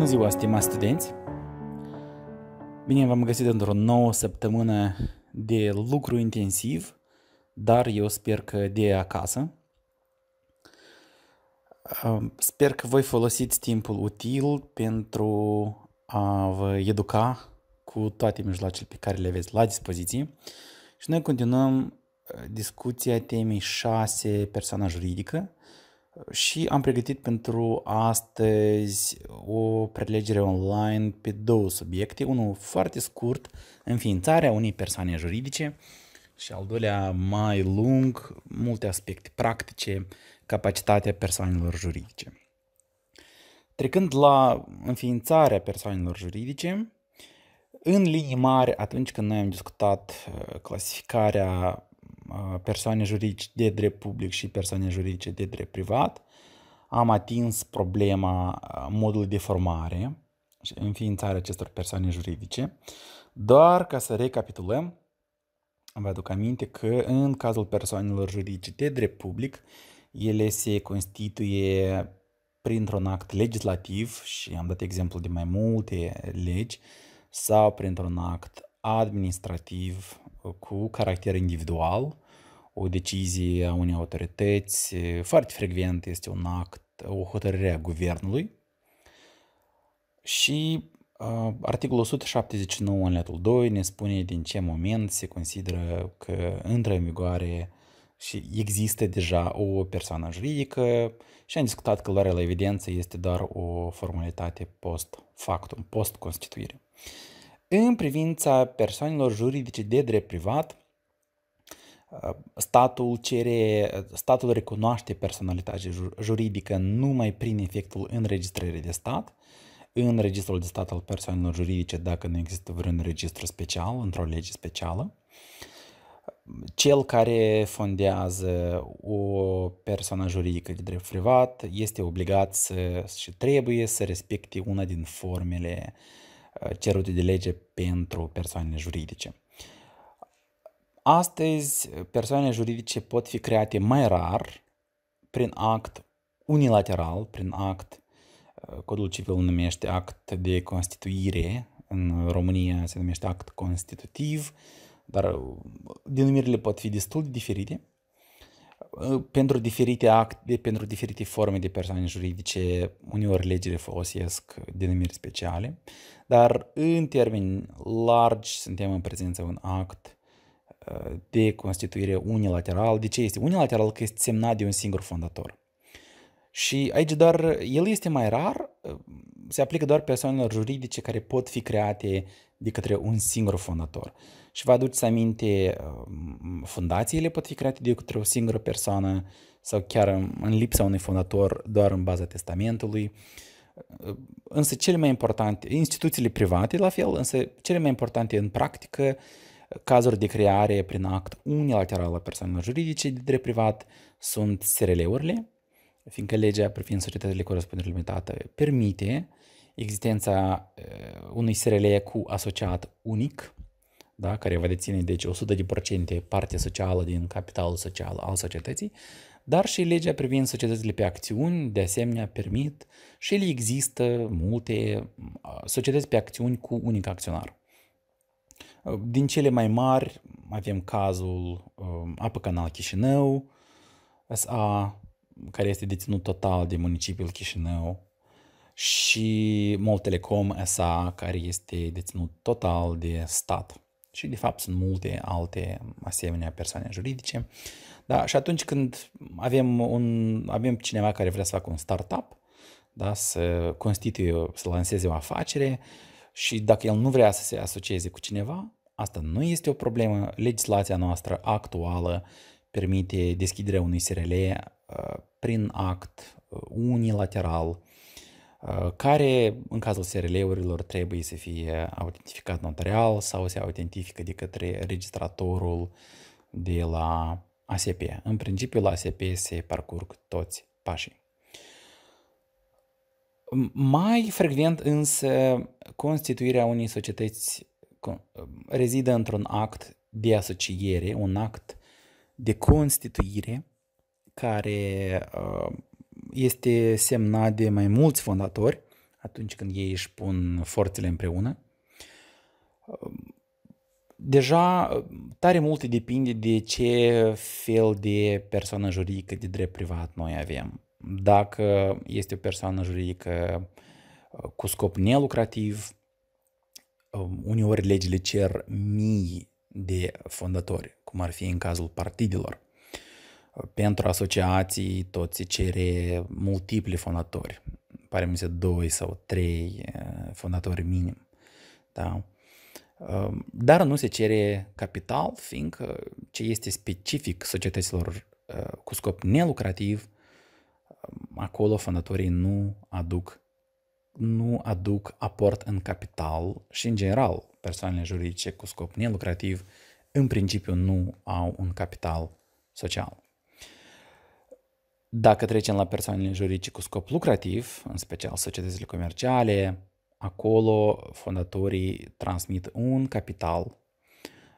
Bună ziua, stimați studenți! Bine v-am găsit într-o nouă săptămână de lucru intensiv, dar eu sper că de acasă. Sper că voi folosiți timpul util pentru a vă educa cu toate mijloacele pe care le aveți la dispoziție. Și noi continuăm uh, discuția temei 6, persoana juridică, și am pregătit pentru astăzi o prelegere online pe două subiecte. Unul foarte scurt, înființarea unei persoane juridice și al doilea mai lung, multe aspecte practice, capacitatea persoanelor juridice. Trecând la înființarea persoanelor juridice, în linii mari, atunci când noi am discutat uh, clasificarea Uh, persoane juridice de drept public și persoane juridice de drept privat. Am atins problema uh, modului de formare și înființarea acestor persoane juridice. Doar ca să recapitulăm, vă aduc aminte că în cazul persoanelor juridice de drept public, ele se constituie printr-un act legislativ și am dat exemplu de mai multe legi sau printr-un act administrativ uh, cu caracter individual o decizie a unei autorități, foarte frecvent este un act, o hotărâre a guvernului. Și uh, articolul 179 în letul 2 ne spune din ce moment se consideră că intră în vigoare și există deja o persoană juridică și am discutat că luarea la evidență este doar o formalitate post factum, post constituire. În privința persoanelor juridice de drept privat, statul cere, statul recunoaște personalitatea juridică numai prin efectul înregistrării de stat, în registrul de stat al persoanelor juridice dacă nu există vreun registru special, într-o lege specială. Cel care fondează o persoană juridică de drept privat este obligat să, și trebuie să respecte una din formele uh, cerute de lege pentru persoanele juridice. Astăzi, persoane juridice pot fi create mai rar prin act unilateral, prin act, uh, codul civil numește act de constituire, în România se numește act constitutiv, dar uh, denumirile pot fi destul de diferite. Uh, pentru diferite acte, pentru diferite forme de persoane juridice, uneori legile folosesc denumiri speciale, dar în termeni largi suntem în prezența un act de constituire unilateral. De ce este unilateral? Că este semnat de un singur fondator. Și aici doar, el este mai rar, se aplică doar persoanelor juridice care pot fi create de către un singur fondator. Și vă aduceți aminte, um, fundațiile pot fi create de către o singură persoană sau chiar în lipsa unui fondator doar în baza testamentului. Însă cele mai importante, instituțiile private la fel, însă cele mai importante în practică uh, cazuri de creare prin act unilateral a persoanelor juridice de drept privat sunt SRL-urile, fiindcă legea privind societățile cu răspundere limitată permite existența unui SRL cu asociat unic, da, care va deține deci 100% parte socială din capitalul social al societății, dar și legea privind societățile pe acțiuni, de asemenea, permit și ele există multe societăți pe acțiuni cu unic acționar. Din cele mai mari avem cazul um, Apă Canal Chișinău, SA, care este deținut total de municipiul Chișinău, și Moltelecom SA, care este deținut total de stat. Și, de fapt, sunt multe alte asemenea persoane juridice. Da? Și atunci când avem, un, avem cineva care vrea să facă un startup, da? să constituie, să lanseze o afacere, și dacă el nu vrea să se asocieze cu cineva, asta nu este o problemă. Legislația noastră actuală permite deschiderea unui SRL uh, prin act uh, unilateral, uh, care, în cazul SRL-urilor, trebuie să fie autentificat notarial sau se autentifică de către registratorul de la ASP. În principiu, la ASP se parcurg toți pașii. Mai frecvent însă, constituirea unei societăți rezidă într-un act de asociere, un act de constituire care uh, este semnat de mai mulți fondatori atunci când ei își pun forțele împreună. Deja tare multe depinde de ce fel de persoană juridică de drept privat noi avem. Dacă este o persoană juridică uh, cu scop nelucrativ, um, uneori legile cer mii de fondatori, cum ar fi în cazul partidelor. Uh, pentru asociații tot se cere multiple fondatori, pare mi se doi sau trei uh, fondatori minim. Da? Um, dar nu se cere capital, fiindcă ce este specific societăților cu scop nelucrativ – acolo fondatorii nu aduc nu aduc aport în capital și, în general, persoanele juridice cu scop nelucrativ, în principiu, nu au un capital social. Dacă trecem la persoanele juridice cu scop lucrativ, în special societățile comerciale, acolo fondatorii transmit un capital.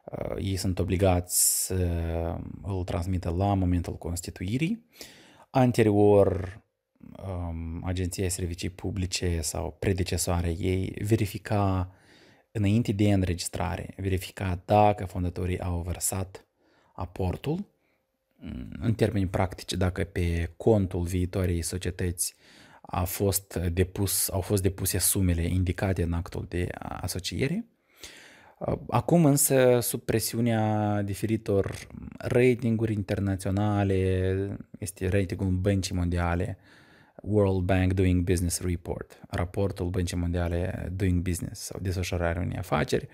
Uh, ei sunt obligați să îl transmită la momentul constituirii Anterior, um, Agenția Servicii Publice sau predecesoare ei verifica înainte de înregistrare, verifica dacă fondatorii au versat aportul, mm, în termeni practici, dacă pe contul viitoarei societăți a fost depus, au fost depuse sumele indicate în actul de asociere Acum însă, sub presiunea diferitor ratinguri internaționale, este ratingul Băncii Mondiale, World Bank Doing Business Report, raportul Băncii Mondiale Doing Business sau desfășurarea unei afaceri,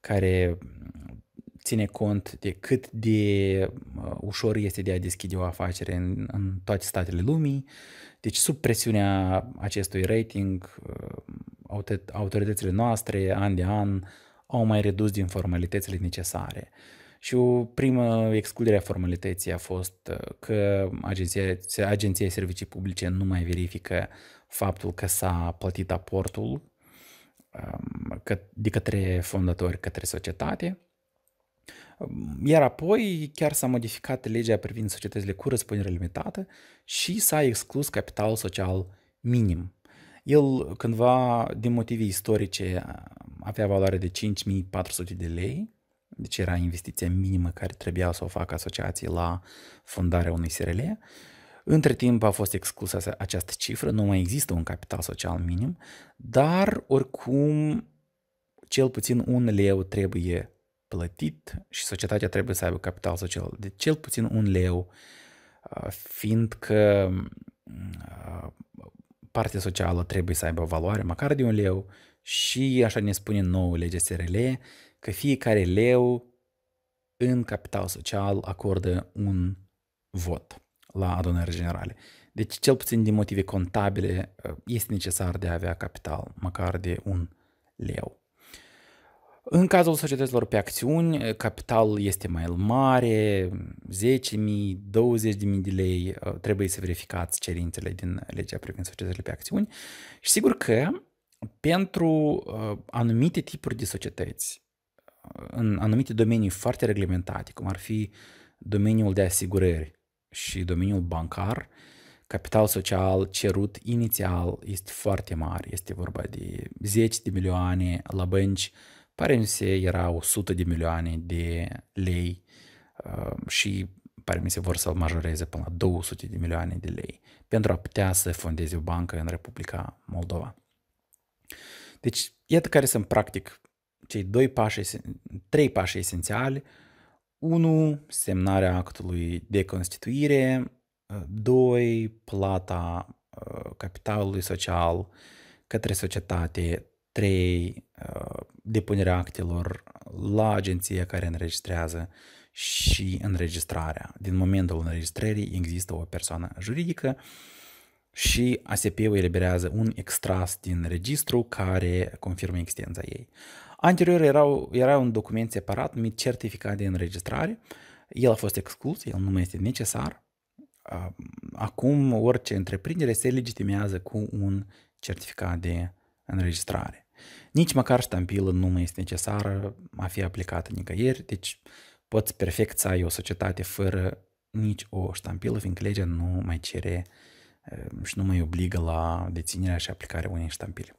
care ține cont de cât de uh, ușor este de a deschide o afacere în, în toate statele lumii. Deci, sub presiunea acestui rating, uh, autoritățile noastre, an de an, uh, au mai redus din formalitățile necesare. Și o primă excludere a formalității a fost uh, că agenția, agenția Servicii Publice nu mai verifică faptul că s-a plătit aportul um, de către fondatori, către societate. Um, iar apoi chiar s-a modificat legea privind societățile cu răspundere limitată și s-a exclus capitalul social minim el cândva, din motive istorice, avea valoare de 5400 de lei, deci era investiția minimă care trebuia să o facă asociații la fundarea unui SRL. Între timp a fost exclusă această cifră, nu mai există un capital social minim, dar oricum cel puțin un leu trebuie plătit și societatea trebuie să aibă capital social de deci cel puțin un leu, uh, fiindcă uh, partea socială trebuie să aibă o valoare măcar de un leu și așa ne spune nouă legea SRL că fiecare leu în capital social acordă un vot la adunări generale. Deci cel puțin din motive contabile ă, este necesar de a avea capital măcar de un leu. În cazul societăților pe acțiuni, eh, capital este mai mare, 10.000, 20.000 de lei, eh, trebuie să verificați cerințele din legea privind societățile pe acțiuni și sigur că pentru eh, anumite tipuri de societăți, în anumite domenii foarte reglementate, cum ar fi domeniul de asigurări și domeniul bancar, capital social cerut inițial este foarte mare, este vorba de zeci de milioane la bănci, se era 100 de milioane de lei uh, și se vor să-l majoreze până la 200 de milioane de lei pentru a putea să fondeze o bancă în Republica Moldova. Deci, iată care sunt practic cei doi pași, trei pași esențiali. 1. Semnarea actului de constituire. 2. Plata uh, capitalului social către societate. 3. Uh, depunerea actelor la agenția care înregistrează și înregistrarea. Din momentul înregistrării există o persoană juridică și ASP-ul eliberează un extras din registru care confirmă existența ei. Anterior erau, era un document separat numit certificat de înregistrare. El a fost exclus, el nu mai este necesar. Uh, acum orice întreprindere se legitimează cu un certificat de înregistrare. Nici măcar ștampilă nu mai este necesară a fi aplicată nicăieri, deci poți perfect să ai o societate fără nici o ștampilă, fiindcă legea nu mai cere uh, și nu mai obligă la deținerea și aplicarea unei ștampile.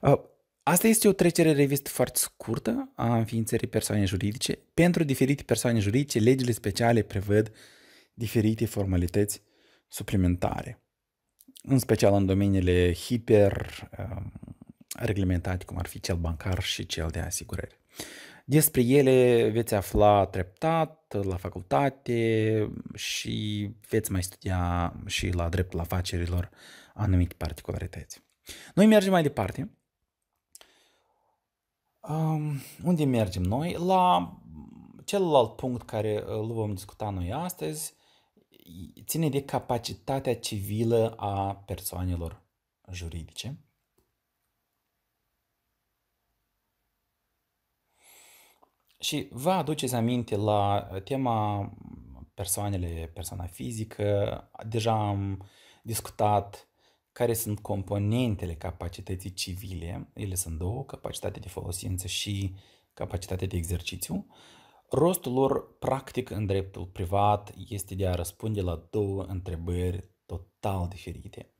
Uh, asta este o trecere revistă foarte scurtă a înființării persoane juridice. Pentru diferite persoane juridice, legile speciale prevăd diferite formalități suplimentare, în special în domeniile hiper, uh, reglementate, cum ar fi cel bancar și cel de asigurări. Despre ele veți afla treptat la facultate și veți mai studia și la dreptul afacerilor anumite particularități. Noi mergem mai departe. Um, unde mergem noi? La celălalt punct care uh, îl vom discuta noi astăzi ține de capacitatea civilă a persoanelor juridice. Și vă aduceți aminte la uh, tema mm, persoanele, persoana fizică, deja am discutat care sunt componentele capacității civile, ele sunt două, capacitatea de folosință și capacitatea de exercițiu. Rostul lor practic în dreptul privat este de a răspunde la două întrebări total diferite.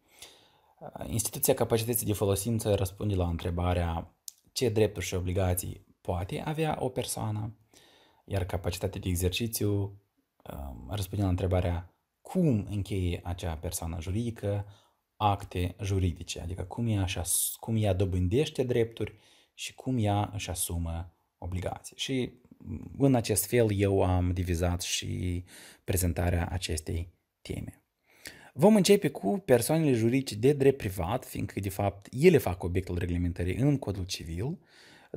Uh, instituția capacității de folosință răspunde la întrebarea ce drepturi și obligații poate avea o persoană, iar capacitatea de exercițiu um, răspunde la întrebarea cum încheie acea persoană juridică acte juridice, adică cum ea, își as, cum ea dobândește drepturi și cum ea își asumă obligații. Și mm, în acest fel eu am divizat și prezentarea acestei teme. Vom începe cu persoanele juridice de drept privat, fiindcă de fapt ele fac obiectul reglementării în codul civil, uh,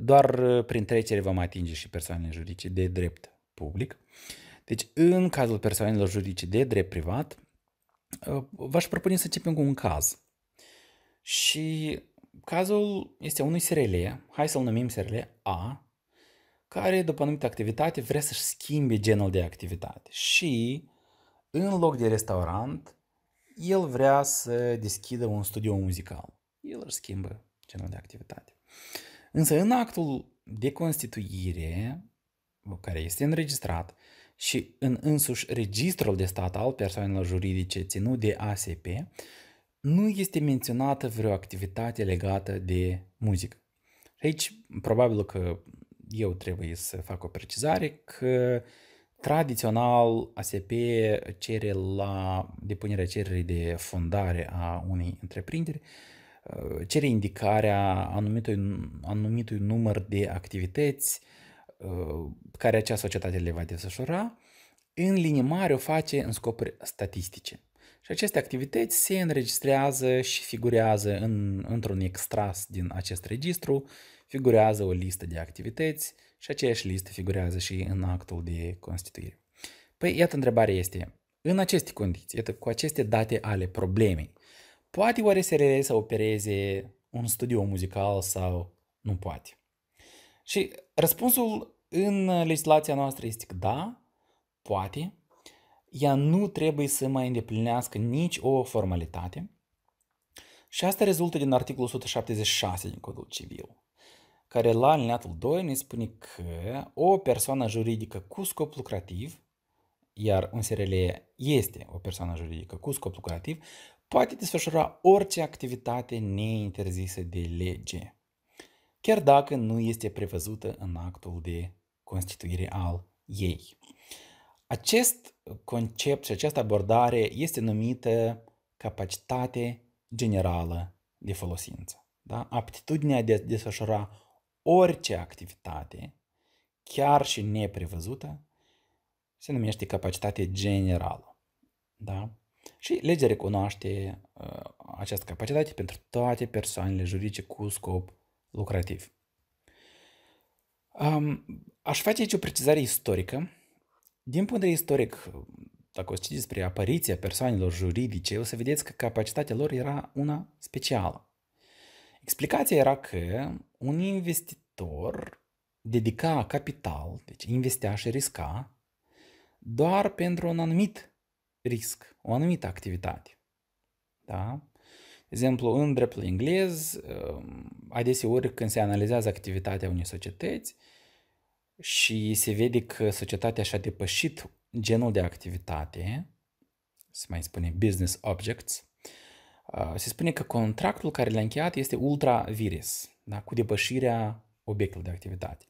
doar uh, prin trecere vom atinge și persoanele juridice de drept public. Deci, în cazul persoanelor juridice de drept privat, uh, v-aș propune să începem cu un caz. Și cazul este unui SRL, hai să-l numim SRL A, care după anumită activitate vrea să-și schimbe genul de activitate și în loc de restaurant, el vrea să deschidă un studio muzical. El își schimbă genul de activitate. Uh, Însă în actul de constituire, care este înregistrat, și în însuși registrul de stat al persoanelor juridice ținut de ASP, nu este menționată vreo activitate legată de muzică. aici, probabil că eu trebuie să fac o precizare că tradițional ASP cere la depunerea cererii de fondare a unei întreprinderi Uh, cere indicarea anumitui, anumitui număr de activități uh, care acea societate le va desfășura, în linie mare o face în scopuri statistice. Și aceste activități se înregistrează și figurează în, într-un extras din acest registru, figurează o listă de activități și aceeași listă figurează și în actul de constituire. Păi, iată, întrebarea este, în aceste condiții, iată, cu aceste date ale problemei, Poate oare SRL să opereze un studio muzical sau nu poate? Și răspunsul în legislația noastră este că da, poate. Ea nu trebuie să mai îndeplinească nici o formalitate. Și asta rezultă din articolul 176 din Codul Civil, care la alineatul 2 ne spune că o persoană juridică cu scop lucrativ, iar un SRL este o persoană juridică cu scop lucrativ, poate desfășura orice activitate neinterzisă de lege, chiar dacă nu este prevăzută în actul de constituire al ei. Acest concept și această abordare este numită capacitate generală de folosință. Da? Aptitudinea de a desfășura orice activitate, chiar și neprevăzută, se numește capacitate generală. Da? și legea recunoaște uh, această capacitate pentru toate persoanele juridice cu scop lucrativ. Um, aș face aici o precizare istorică. Din punct de vedere istoric, dacă o știți despre apariția persoanelor juridice, o să vedeți că capacitatea lor era una specială. Explicația era că un investitor dedica capital, deci investea și risca, doar pentru un anumit risc o anumită activitate. Da? De exemplu, în dreptul englez, um, adeseori când se analizează activitatea unei societăți și se vede că societatea și-a depășit genul de activitate, se mai spune business objects, uh, se spune că contractul care l-a încheiat este ultra virus, da? cu depășirea obiectului de activitate.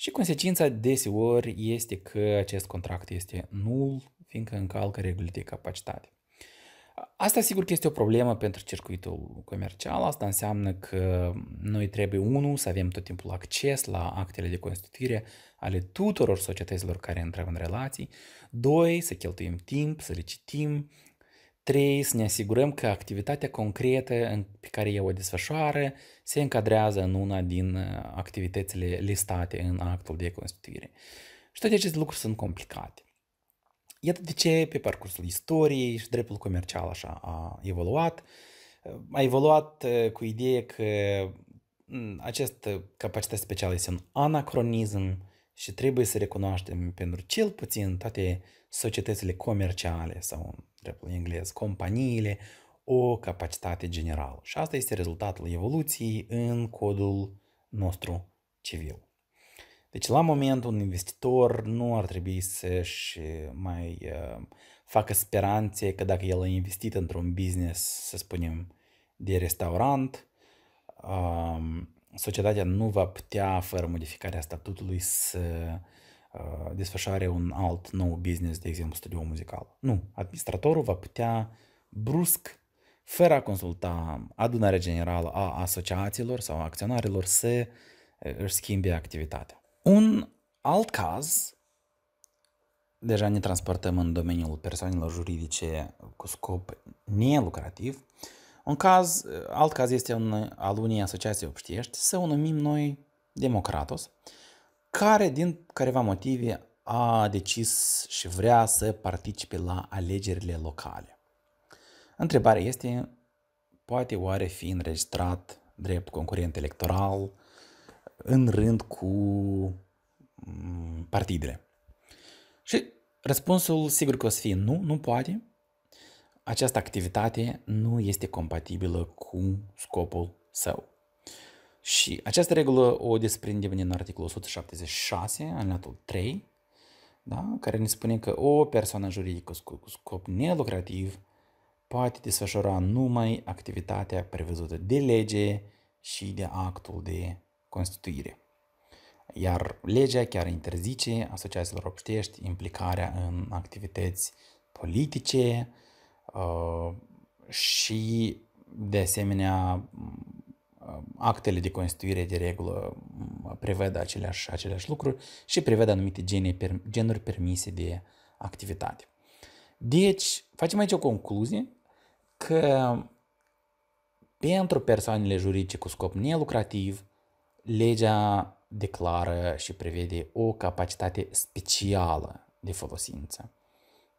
Și consecința deseori este că acest contract este nul, fiindcă încalcă regulile de capacitate. Asta sigur că este o problemă pentru circuitul comercial, asta înseamnă că noi trebuie, unul, să avem tot timpul acces la actele de constituire ale tuturor societăților care intră în relații, doi, să cheltuim timp, să le citim, Trei, să ne asigurăm că activitatea concretă pe care eu o desfășoară se încadrează în una din uh, activitățile listate în actul de constituire. Și toate aceste lucruri sunt complicate. Iată de ce pe parcursul istoriei și dreptul comercial așa a evoluat. Uh, a evoluat uh, cu ideea că mm, această capacitate specială este un anacronism și trebuie să recunoaștem pentru cel puțin toate uh, societățile comerciale sau în dreptul englez, companiile, o capacitate generală. Și asta este rezultatul evoluției în codul nostru civil. Deci la moment un investitor nu ar trebui să-și mai uh, facă speranțe că dacă el a investit într-un business, să spunem, de restaurant, um, societatea nu va putea, fără modificarea statutului, să Uh, desfășoare un alt nou business, de exemplu studio muzical. Nu, administratorul va putea brusc, fără a consulta adunarea generală a asociațiilor sau acționarilor, să uh, își schimbe activitatea. Un alt caz, deja ne transportăm în domeniul persoanelor juridice cu scop nelucrativ, un caz, uh, alt caz este un, al unei asociații obștiești, să o numim noi Democratos, uh, care din careva motive a decis și vrea să participe la alegerile locale. Întrebarea este, poate oare fi înregistrat drept concurent electoral în rând cu mm, partidele? Și răspunsul sigur că o să fie nu, nu poate. Această activitate nu este compatibilă cu scopul său. Și această regulă o desprindem din articolul 176, alineatul 3, da? care ne spune că o persoană juridică cu scop nelucrativ poate desfășura numai activitatea prevăzută de lege și de actul de constituire. Iar legea chiar interzice asociațiilor obștești implicarea în activități politice uh, și, de asemenea, actele de constituire de regulă prevăd aceleași, aceleași lucruri și prevăd anumite gene, genuri permise de activitate. Deci, facem aici o concluzie că pentru persoanele juridice cu scop nelucrativ, legea declară și prevede o capacitate specială de folosință.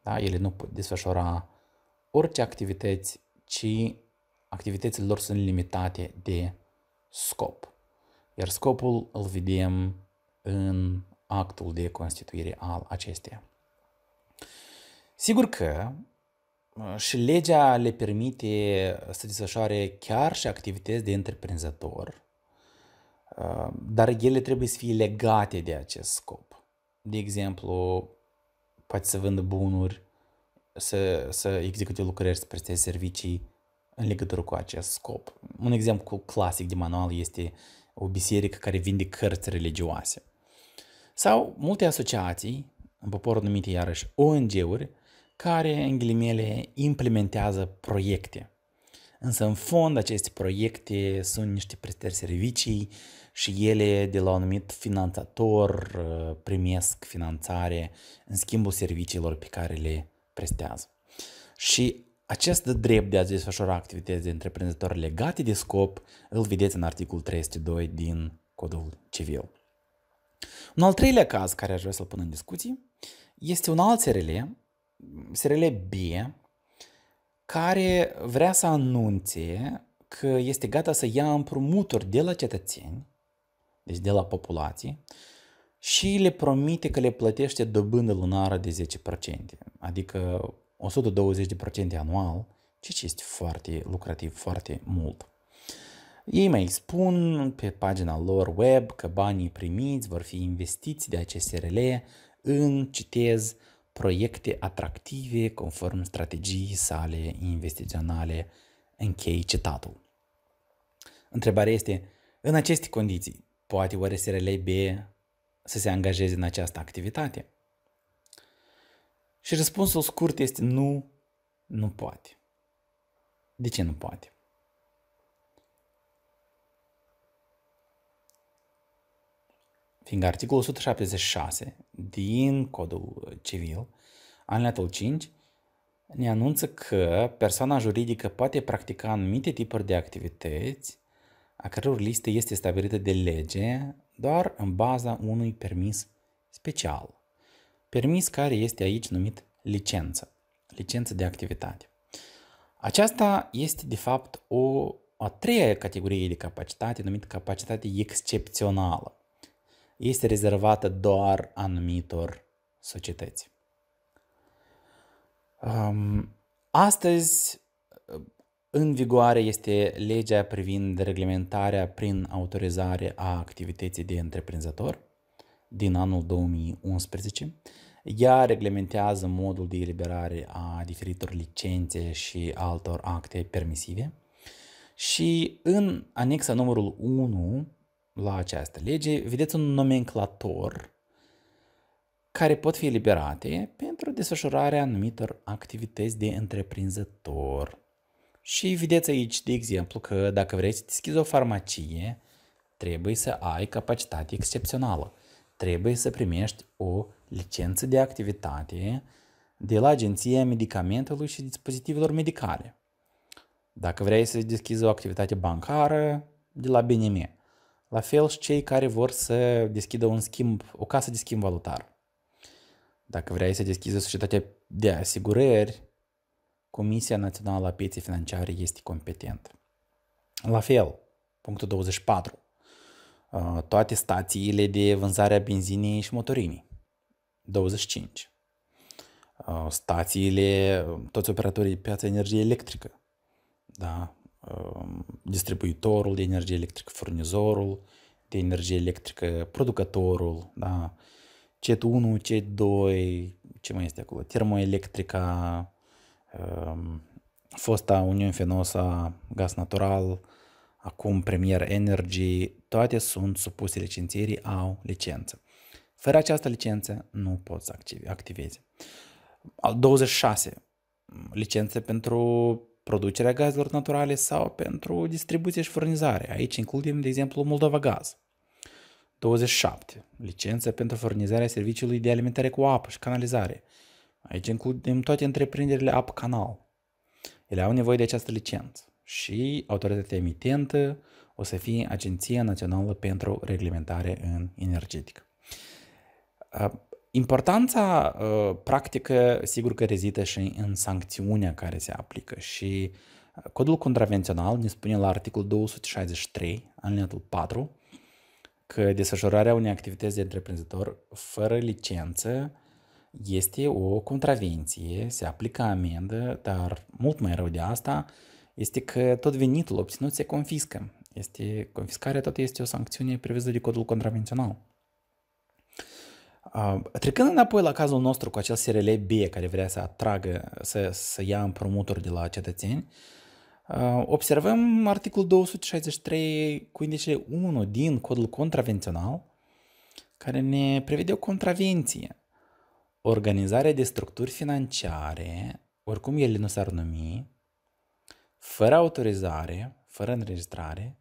Da? Ele nu pot desfășura orice activități, ci activitățile lor sunt limitate de scop. Iar scopul îl vedem în actul de constituire al acesteia. Sigur că și legea le permite să desfășoare chiar și activități de întreprinzător, ă, dar ele trebuie să fie legate de acest scop. De exemplu, poate să vândă bunuri, să, să execute lucrări, să presteze servicii, în legătură cu acest scop. Un exemplu clasic de manual este o biserică care vinde cărți religioase. Sau multe asociații, în poporul numite iarăși ONG-uri, care, în ghilimele, implementează proiecte. Însă, în fond, aceste proiecte sunt niște prestări servicii și ele, de la un anumit finanțator, uh, primesc finanțare în schimbul serviciilor pe care le prestează. Și acest drept de a desfășura activități de întreprinzător legate de scop îl vedeți în articolul 302 din Codul Civil. Un al treilea caz care aș vrea să-l pun în discuții este un alt SRL, SRL B, care vrea să anunțe că este gata să ia împrumuturi de la cetățeni, deci de la populație, și le promite că le plătește dobândă lunară de 10%, adică 120% anual, ceea ce este foarte lucrativ, foarte mult. Ei mai spun pe pagina lor web că banii primiți vor fi investiți de aceste SRL în, citez, proiecte atractive conform strategiei sale investiționale. Închei citatul. Întrebarea este, în aceste condiții, poate oare B să se angajeze în această activitate? Și răspunsul scurt este nu, nu poate. De ce nu poate? Fiindcă articolul 176 din Codul Civil, alineatul 5, ne anunță că persoana juridică poate practica anumite tipuri de activități a căror listă este stabilită de lege doar în baza unui permis special permis care este aici numit licență, licență de activitate. Aceasta este de fapt o a treia categorie de capacitate numită capacitate excepțională. Este rezervată doar anumitor societăți. Um, astăzi, în vigoare este legea privind reglementarea prin autorizare a activității de întreprinzător din anul 2011. Ea reglementează modul de eliberare a diferitor licențe și altor acte permisive. Și în anexa numărul 1 la această lege, vedeți un nomenclator care pot fi eliberate pentru desfășurarea anumitor activități de întreprinzător. Și vedeți aici, de exemplu, că dacă vreți să deschizi o farmacie, trebuie să ai capacitate excepțională trebuie să primești o licență de activitate de la Agenția Medicamentelor și Dispozitivelor Medicale. Dacă vrei să deschizi o activitate bancară, de la BNM. La fel și cei care vor să deschidă un schimb, o casă de schimb valutar. Dacă vrei să deschizi o societate de asigurări, Comisia Națională a Pieței Financiare este competentă. La fel, punctul 24. Uh, toate stațiile de vânzare a benzinii și motorinii. 25. Uh, stațiile, toți operatorii de piață energie electrică. Da? Uh, distribuitorul de energie electrică, furnizorul de energie electrică, producătorul, da? CET 1, CET 2, ce mai este acolo? Termoelectrica, fosta Uniune Fenosa, gaz natural, acum Premier Energy, toate sunt supuse licențierii, au licență. Fără această licență nu poți să activezi. Al 26. Licențe pentru producerea gazelor naturale sau pentru distribuție și furnizare. Aici includem, de exemplu, Moldova Gaz. 27. Licență pentru furnizarea serviciului de alimentare cu apă și canalizare. Aici includem toate întreprinderile Ap Canal. Ele au nevoie de această licență și autoritatea emitentă o să fie Agenția Națională pentru Reglementare în Energetică. Importanța practică sigur că rezită și în sancțiunea care se aplică și codul contravențional ne spune la articolul 263, alineatul 4, că desfășurarea unei activități de întreprinzător fără licență este o contravenție, se aplică amendă, dar mult mai rău de asta, este că tot venitul obținut se confiscă. Este, confiscarea tot este o sancțiune prevăzută de codul contravențional. Uh, trecând înapoi la cazul nostru cu acel SRL B care vrea să atragă, să, să ia împrumuturi de la cetățeni, uh, observăm articolul 263 cu indicele 1 din codul contravențional care ne prevede o contravenție. Organizarea de structuri financiare, oricum ele nu s-ar numi, fără autorizare, fără înregistrare,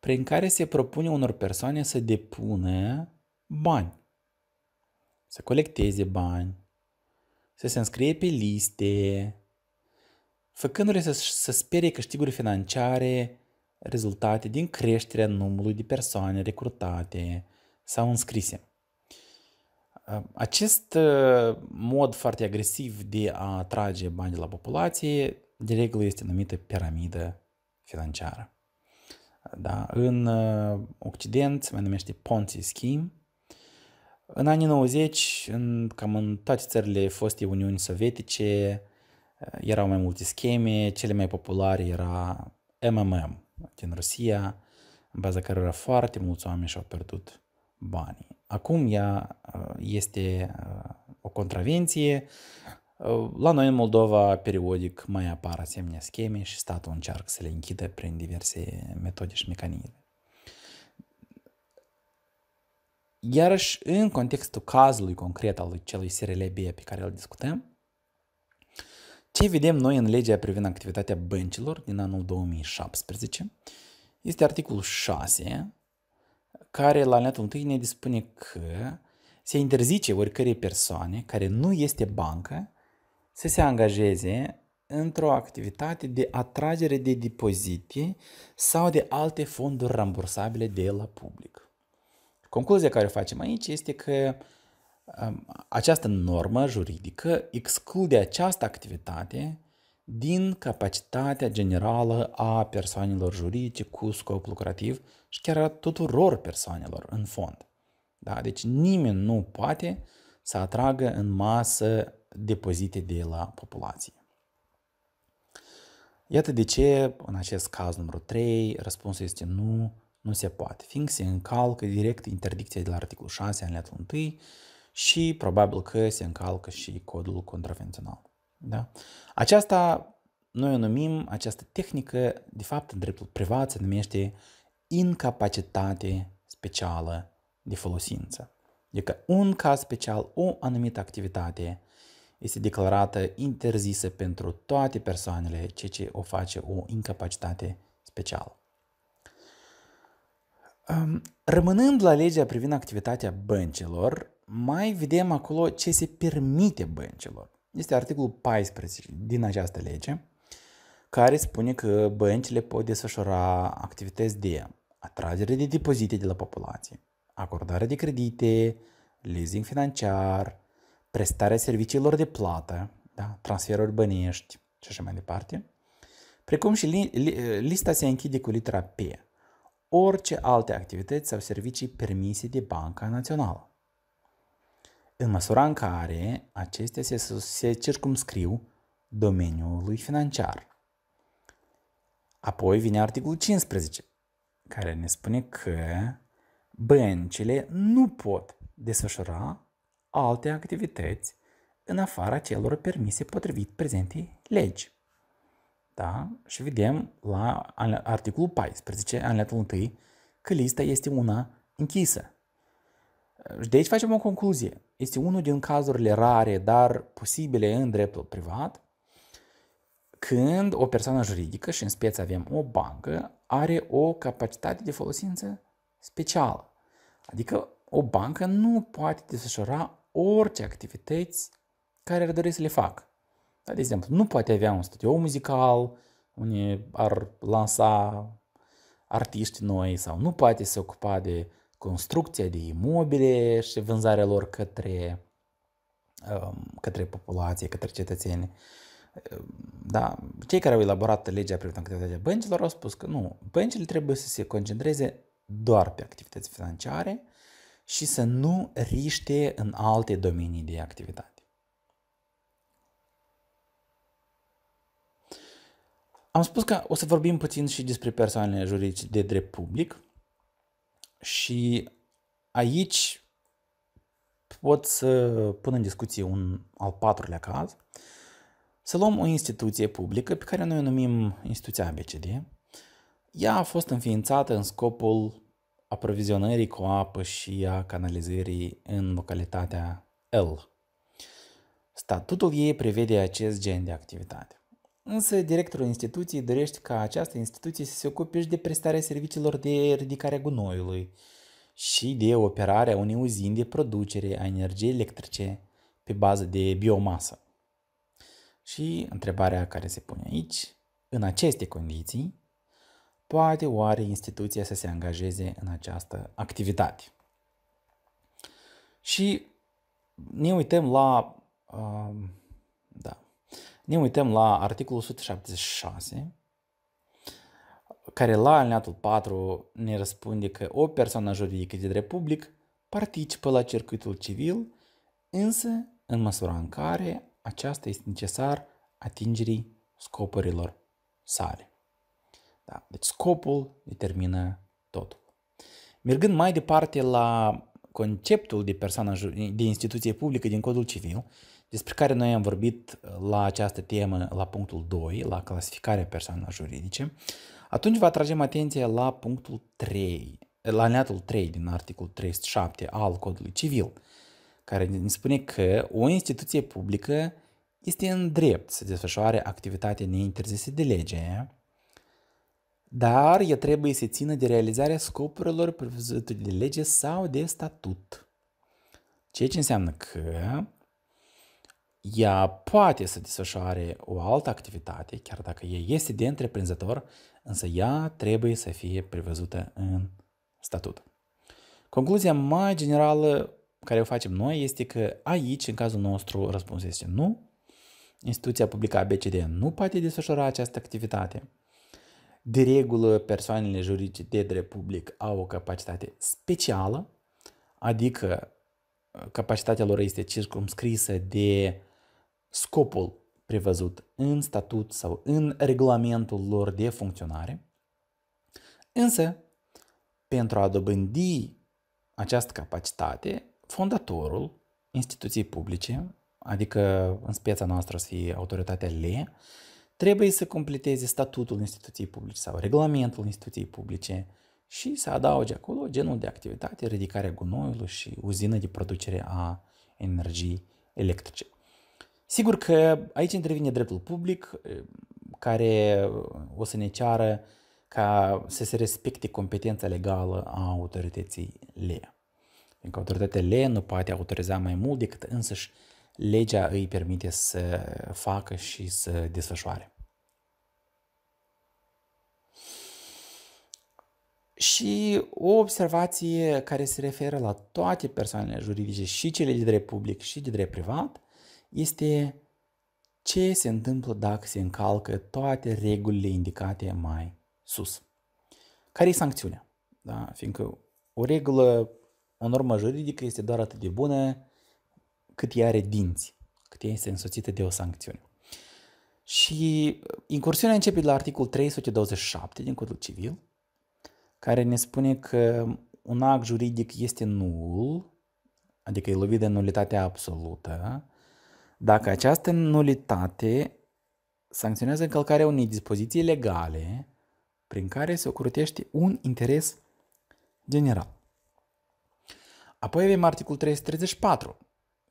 prin care se propune unor persoane să depună bani, să colecteze bani, să se înscrie pe liste, făcându-le să, să spere câștiguri financiare rezultate din creșterea numărului de persoane recrutate sau înscrise. Acest uh, mod foarte agresiv de a atrage bani de la populație de regulă este numită piramidă financiară. Da? În uh, Occident se mai numește Ponzi Scheme. În anii 90, în, cam în toate țările fostei Uniuni Sovietice, uh, erau mai multe scheme, cele mai populare era MMM din Rusia, în baza cărora foarte mulți oameni și-au pierdut banii. Acum ea uh, este o contravenție la noi în Moldova periodic mai apar asemenea scheme și statul încearcă să le închidă prin diverse metode și mecanisme. Iarăși, în contextul cazului concret al celui SRLB pe care îl discutăm, ce vedem noi în legea privind activitatea băncilor din anul 2017 este articolul 6, care la alinatul 1 ne dispune că se interzice oricărei persoane care nu este bancă să se angajeze într-o activitate de atragere de depozite sau de alte fonduri rambursabile de la public. Concluzia care o facem aici este că um, această normă juridică exclude această activitate din capacitatea generală a persoanelor juridice cu scop lucrativ și chiar a tuturor persoanelor în fond. Da? Deci nimeni nu poate să atragă în masă depozite de la populație. Iată de ce, în acest caz numărul 3, răspunsul este nu, nu se poate, fiindcă se încalcă direct interdicția de la articolul 6 alineatul 1 și probabil că se încalcă și codul contravențional. Da? Aceasta noi o numim, această tehnică, de fapt, în dreptul privat se numește incapacitate specială de folosință. Adică un caz special, o anumită activitate este declarată interzisă pentru toate persoanele, ceea ce o face o incapacitate specială. Rămânând la legea privind activitatea băncilor, mai vedem acolo ce se permite băncilor. Este articolul 14 din această lege, care spune că băncile pot desfășura activități de atragere de depozite de la populație, acordare de credite, leasing financiar, prestarea serviciilor de plată, da? transferuri bănești și așa mai departe, precum și li, li, lista se închide cu litera P, orice alte activități sau servicii permise de Banca Națională. În măsura în care acestea se, se circumscriu domeniului financiar. Apoi vine articolul 15, care ne spune că băncile nu pot desfășura alte activități în afara celor permise potrivit prezentei legi. Da? Și vedem la articolul 14, alineatul 1, că lista este una închisă. Și de aici facem o concluzie. Este unul din cazurile rare, dar posibile în dreptul privat, când o persoană juridică, și în speță avem o bancă, are o capacitate de folosință specială. Adică o bancă nu poate desfășura orice activități care ar dori să le fac. de exemplu, nu poate avea un studio muzical unde ar lansa artiști noi sau nu poate se ocupa de construcția de imobile și vânzarea lor către, um, către populație, către cetățeni. Um, da, cei care au elaborat legea privind activitatea băncilor au spus că nu, băncile trebuie să se concentreze doar pe activități financiare și să nu riște în alte domenii de activitate. Am spus că o să vorbim puțin și despre persoanele juridice de drept public și aici pot să pun în discuție un al patrulea caz. Să luăm o instituție publică pe care noi o numim instituția ABCD. Ea a fost înființată în scopul aprovizionării cu apă și a canalizării în localitatea L. Statutul ei prevede acest gen de activitate. Însă, directorul instituției dorește ca această instituție să se ocupe și de prestarea serviciilor de ridicare a gunoiului și de operarea unei uzini de producere a energiei electrice pe bază de biomasă. Și întrebarea care se pune aici, în aceste condiții, poate oare instituția să se angajeze în această activitate. Și ne uităm la um, da, ne uităm la articolul 176 care la alineatul 4 ne răspunde că o persoană juridică de public participă la circuitul civil, însă în măsura în care aceasta este necesar atingerii scopurilor sale. Da? Deci scopul determină totul. Mergând mai departe la conceptul de persoană de instituție publică din codul civil, despre care noi am vorbit uh, la această temă la punctul 2, la clasificarea persoanelor juridice, atunci vă atragem atenția la punctul 3, uh, la neatul 3 din articolul 307 al codului civil, care ne spune că o instituție publică este în drept să desfășoare activitate neinterzise de lege, dar ea trebuie să țină de realizarea scopurilor prevăzute de lege sau de statut. Ceea ce înseamnă că ea poate să desfășoare o altă activitate, chiar dacă ea este de întreprinzător, însă ea trebuie să fie prevăzută în statut. Concluzia mai generală care o facem noi este că aici, în cazul nostru, răspunsul este nu. Instituția publică ABCD nu poate desfășura această activitate. De regulă, persoanele juridice de drept public au o capacitate specială, adică uh, capacitatea lor este circumscrisă de scopul prevăzut în statut sau în regulamentul lor de funcționare. Însă, pentru a dobândi această capacitate, fondatorul instituției publice, adică în speța noastră să fie autoritatea LE, trebuie să completeze statutul instituției publice sau regulamentul instituției publice și să adauge acolo genul de activitate, ridicarea gunoiului și uzină de producere a energiei electrice. Sigur că aici intervine dreptul public eh, care eh, o să ne ceară ca să se respecte competența legală a autorității LEA. că autoritatea LEA nu poate autoriza mai mult decât însăși legea îi permite să facă și să desfășoare. Și o observație care se referă la toate persoanele juridice, și cele de drept public, și de drept privat, este ce se întâmplă dacă se încalcă toate regulile indicate mai sus. Care e sancțiunea? Da? Fiindcă o regulă, o normă juridică este doar atât de bună cât ea are dinți, cât ea este însoțită de o sancțiune. Și incursiunea începe de la articol 327 din Codul Civil, care ne spune că un act juridic este nul, adică e lovit de nulitatea absolută, dacă această nulitate sancționează încălcarea unei dispoziții legale prin care se ocrutește un interes general. Apoi avem articolul 334,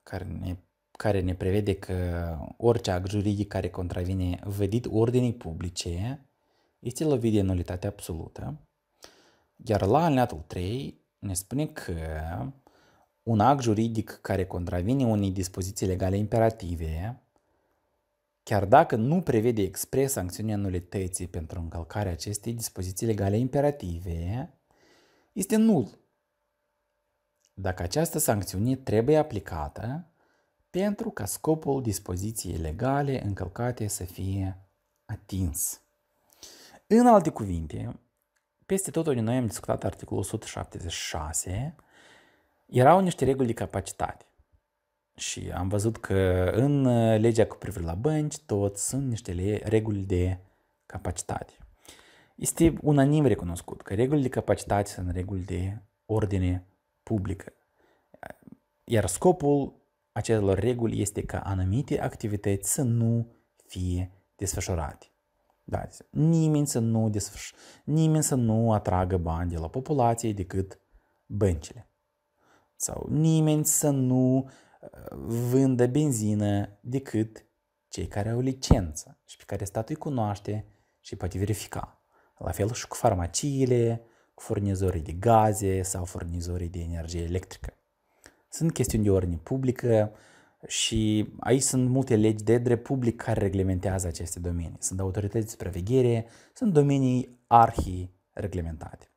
care ne, care ne prevede că orice act juridic care contravine vedit ordinii publice este lovit de nulitate absolută. Iar la alineatul 3 ne spune că un act juridic care contravine unei dispoziții legale imperative, chiar dacă nu prevede expres sancțiunea nulității pentru încălcarea acestei dispoziții legale imperative, este nul dacă această sancțiune trebuie aplicată pentru ca scopul dispoziției legale încălcate să fie atins. În alte cuvinte, peste tot unde noi am discutat articolul 176, erau niște reguli de capacitate. Și am văzut că în uh, legea cu privire la bănci tot sunt niște reguli de capacitate. Este unanim recunoscut că regulile de capacitate sunt reguli de ordine publică. Iar scopul acelor reguli este ca anumite activități să nu fie desfășurate. Da, deci, nimeni să nu desfăș- nimeni să nu atragă bani de la populație decât băncile. Sau nimeni să nu uh, vândă benzină decât cei care au licență și pe care statul îi cunoaște și poate verifica. La fel și cu farmaciile, furnizorii de gaze sau furnizorii de energie electrică. Sunt chestiuni de ordine publică și aici sunt multe legi de drept public care reglementează aceste domenii. Sunt autorități de supraveghere, sunt domenii arhi-reglementate.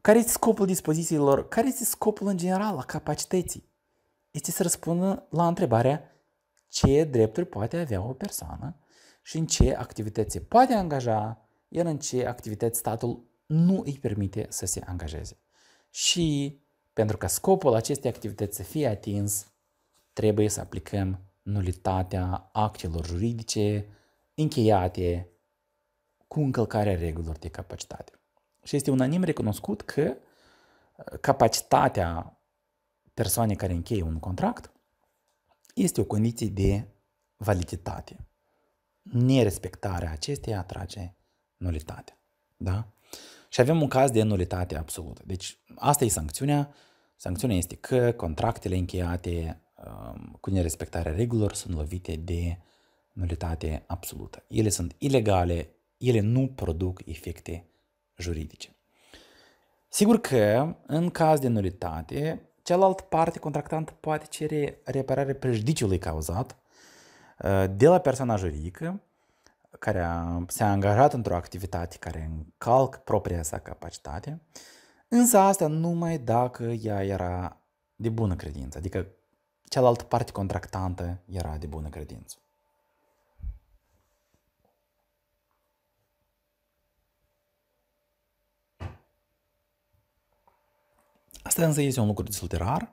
Care este scopul dispozițiilor? Care este scopul în general a capacității? Este să răspundă la întrebarea ce drepturi poate avea o persoană și în ce activități se poate angaja, iar în ce activități statul nu îi permite să se angajeze. Și pentru ca scopul acestei activități să fie atins, trebuie să aplicăm nulitatea actelor juridice încheiate cu încălcarea regulilor de capacitate. Și este unanim recunoscut că uh, capacitatea persoanei care încheie un contract este o condiție de validitate. Nerespectarea acesteia atrage nulitatea. Da? Și avem un caz de nulitate absolută. Deci asta e sancțiunea. Sancțiunea este că contractele încheiate um, cu nerespectarea regulilor sunt lovite de nulitate absolută. Ele sunt ilegale, ele nu produc efecte juridice. Sigur că, în caz de nulitate, cealaltă parte contractant poate cere repararea prejudiciului cauzat uh, de la persoana juridică care s-a angajat într-o activitate care încalcă propria sa capacitate, însă asta numai dacă ea era de bună credință, adică cealaltă parte contractantă era de bună credință. Asta însă este un lucru destul de rar,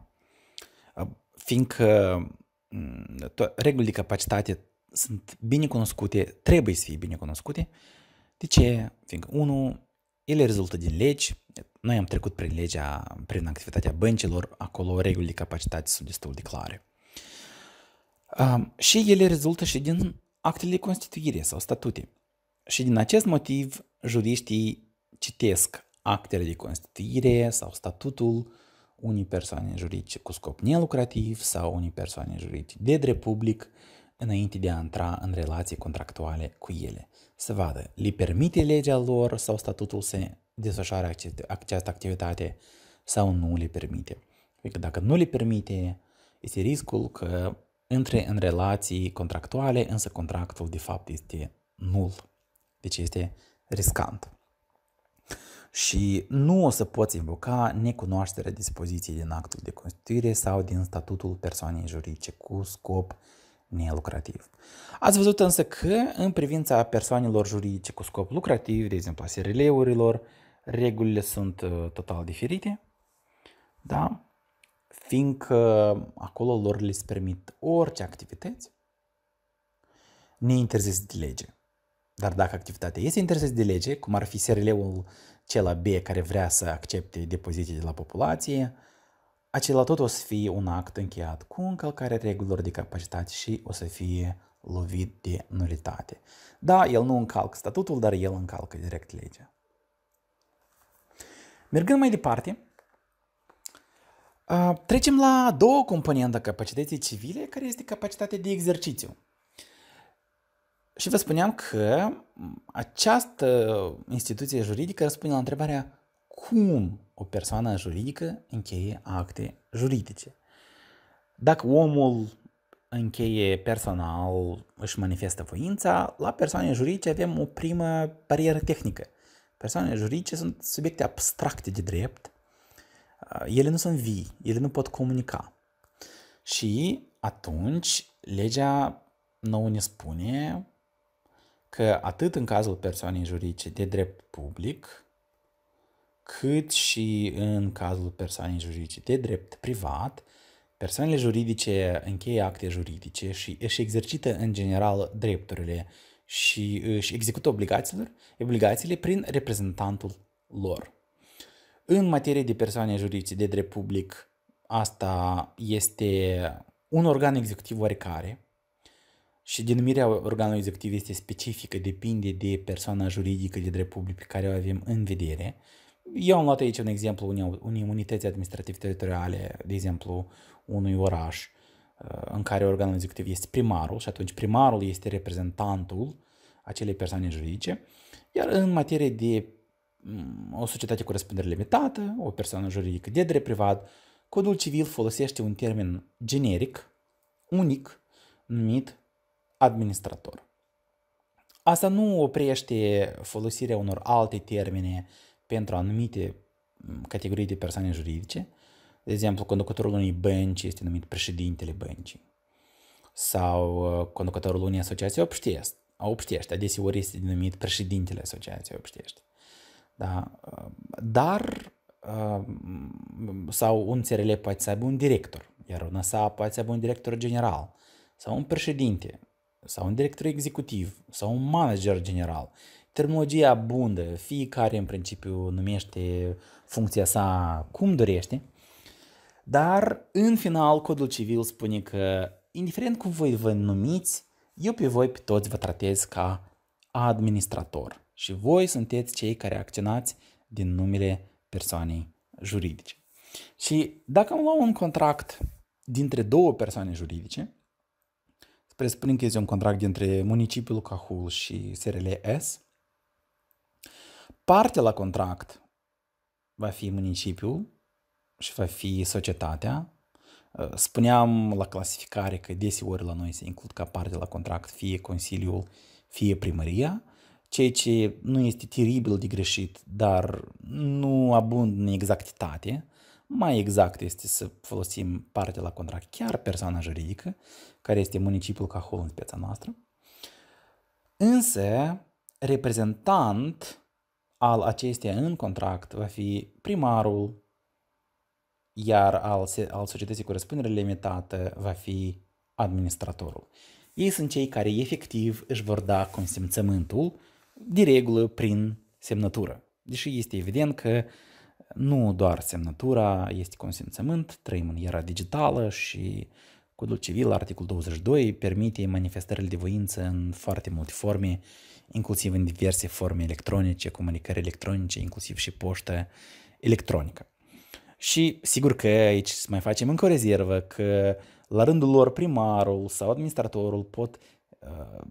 fiindcă regulile de capacitate sunt bine cunoscute, trebuie să fie bine cunoscute. De ce? Fiindcă, unul, ele rezultă din legi, noi am trecut prin legea, prin activitatea băncilor, acolo regulile de capacitate sunt destul de clare. Um, și ele rezultă și din actele de constituire sau statute. Și din acest motiv, juriștii citesc actele de constituire sau statutul unii persoane juridice cu scop nelucrativ sau unii persoane juridice de drept public, înainte de a intra în relații contractuale cu ele. Să vadă, li permite legea lor sau statutul să desfășoare această activitate sau nu le permite. Adică dacă nu le permite, este riscul că între în relații contractuale, însă contractul de fapt este nul. Deci este riscant. Și nu o să poți invoca necunoașterea dispoziției din actul de constituire sau din statutul persoanei juridice cu scop uh, nelucrativ. Ați văzut însă că, în privința persoanelor juridice cu scop lucrativ, de exemplu a SRL-urilor, regulile sunt uh, total diferite, da? fiindcă acolo lor le se permit orice activități neinterzis de lege. Dar dacă activitatea este interzis de lege, cum ar fi SRL-ul cel B care vrea să accepte depozite de la populație, uh, acela tot o să fie un act încheiat cu încălcarea regulilor de capacitate și o să fie lovit de nulitate. Da, el nu încalcă statutul, dar el încalcă direct legea. Mergând mai departe, trecem la două componente a capacității civile, care este capacitatea de exercițiu. Și vă spuneam că această instituție juridică răspunde la întrebarea cum o persoană juridică încheie acte juridice. Dacă omul încheie personal, își manifestă voința, la persoane juridice avem o primă barieră tehnică. Persoanele juridice sunt subiecte abstracte de drept, uh, ele nu sunt vii, ele nu pot comunica. Și atunci legea nouă ne spune că atât în cazul persoanei juridice de drept public, cât și în cazul persoanei juridice de drept privat, persoanele juridice încheie acte juridice și își exercită în general drepturile și își execută obligațiile, obligațiile prin reprezentantul lor. În materie de persoane juridice de drept public, asta este un organ executiv oarecare și denumirea organului executiv este specifică, depinde de persoana juridică de drept public pe care o avem în vedere eu am luat aici un exemplu unei, unei unități administrative teritoriale, de exemplu, unui oraș uh, în care organul executiv este primarul și atunci primarul este reprezentantul acelei persoane juridice, iar în materie de mm, o societate cu răspundere limitată, o persoană juridică de drept privat, codul civil folosește un termen generic, unic, numit administrator. Asta nu oprește folosirea unor alte termene uh, pentru anumite mm, categorii de persoane juridice. De exemplu, conducătorul unei bănci este numit președintele băncii sau uh, conducătorul unei asociații obștiești, obștiești adeseori este denumit președintele asociației obștiești. Da? Uh, dar uh, mm, sau un țărele poate să aibă un director, iar un SA poate să aibă un director general sau un președinte sau un director executiv sau un manager general. Termologia abundă, fiecare în principiu numește funcția sa cum dorește, dar în final codul civil spune că indiferent cum voi vă numiți, eu pe voi pe toți vă tratez ca administrator și voi sunteți cei care acționați din numele persoanei juridice. Și dacă am luat un contract dintre două persoane juridice, spre spun că este un contract dintre municipiul Cahul și SRLS parte la contract va fi municipiul și va fi societatea. Uh, spuneam la clasificare că deseori la noi se includ ca parte la contract fie Consiliul, fie primăria, ceea ce nu este teribil de greșit, dar nu abund în exactitate. Mai exact este să folosim parte la contract chiar persoana juridică, care este municipiul Cahul în piața noastră. Însă, reprezentant al acesteia în contract va fi primarul, iar al, al societății cu răspundere limitată va fi administratorul. Ei sunt cei care efectiv își vor da consimțământul de regulă prin semnătură. Deși este evident că nu doar semnătura este consimțământ, trăim în era digitală și Codul Civil, articol 22, permite manifestările de voință în foarte multe forme uh, inclusiv în diverse forme electronice, comunicări electronice, inclusiv și poștă electronică. Și sigur că aici mai facem încă o rezervă că la rândul lor primarul sau administratorul pot uh,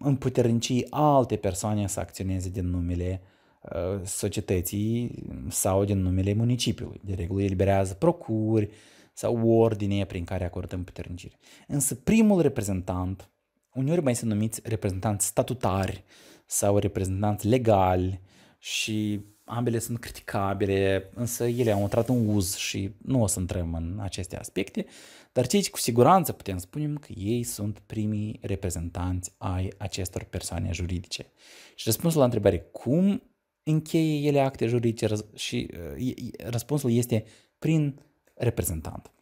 împuternici alte persoane să acționeze din numele uh, societății sau din numele municipiului. De regulă eliberează procuri sau ordine prin care acordă împuternicire. Însă primul reprezentant uneori mai sunt numiți reprezentanți statutari sau reprezentanți legali și ambele sunt criticabile, însă ele au intrat în uz și nu o să intrăm în aceste aspecte, dar cei cu siguranță putem spune că ei sunt primii reprezentanți ai acestor persoane juridice. Și răspunsul la întrebare cum încheie ele acte juridice și uh, răspunsul este prin reprezentant.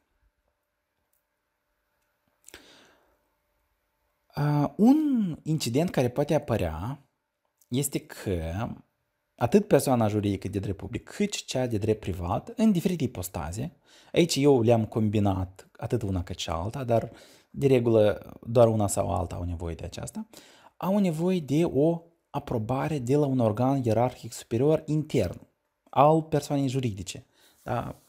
Uh, un incident care poate apărea este că atât persoana juridică de drept public, cât și cea de drept privat, în diferite ipostaze, aici eu le-am combinat atât una cât și alta, dar de regulă doar una sau alta au nevoie de aceasta, au nevoie de o aprobare de la un organ ierarhic superior intern al persoanei juridice. Da?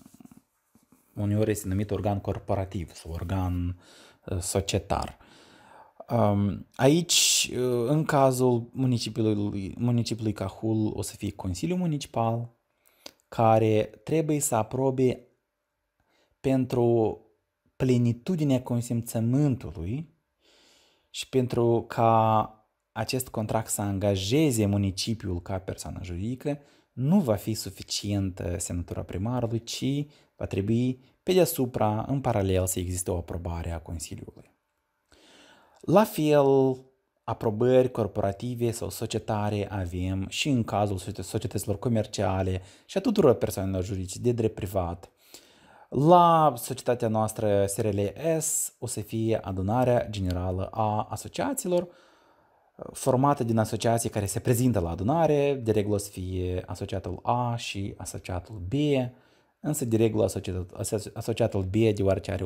Uneori este numit organ corporativ sau organ uh, societar. Aici, ă, în cazul municipiului, municipiului Cahul, o să fie Consiliul Municipal, care trebuie să aprobe pentru plenitudinea consimțământului și pentru ca acest contract să angajeze municipiul ca persoană juridică, nu va fi suficientă semnătura primarului, ci va trebui pe deasupra, în paralel, să existe o aprobare a Consiliului. La fel, aprobări corporative sau societare avem și în cazul societăților comerciale și a tuturor persoanelor juridice de drept privat. La societatea noastră SRLS o să fie adunarea generală a asociațiilor, formată din asociații care se prezintă la adunare, de regulă o să fie asociatul A și asociatul B, însă de regulă asociatul, B, deoarece are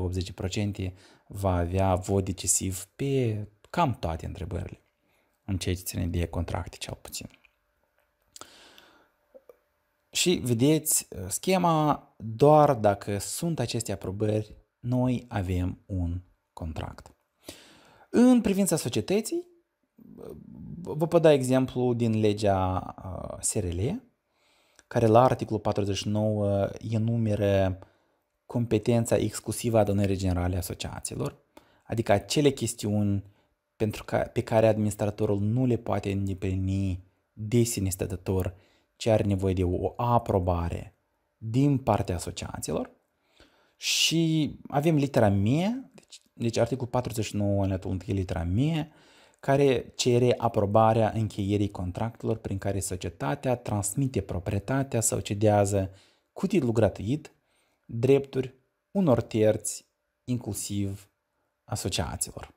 80%, va avea vot decisiv pe cam toate întrebările, în ceea ce ține de contracte cel puțin. Și vedeți, uh, schema doar dacă sunt aceste aprobări, noi avem un contract. În privința societății, uh, vă pot da exemplu din legea uh, SRL, care la articolul 49 uh, enumere competența exclusivă a adunării generale asociațiilor, adică acele chestiuni pentru ca, pe care administratorul nu le poate îndeplini de sine stătător, ci are nevoie de o aprobare din partea asociațiilor. Și avem litera mie, deci, deci articolul 49 în atunci e litera mie, care cere aprobarea încheierii contractelor prin care societatea transmite proprietatea sau cedează cu titlu gratuit drepturi unor terți, inclusiv asociațiilor.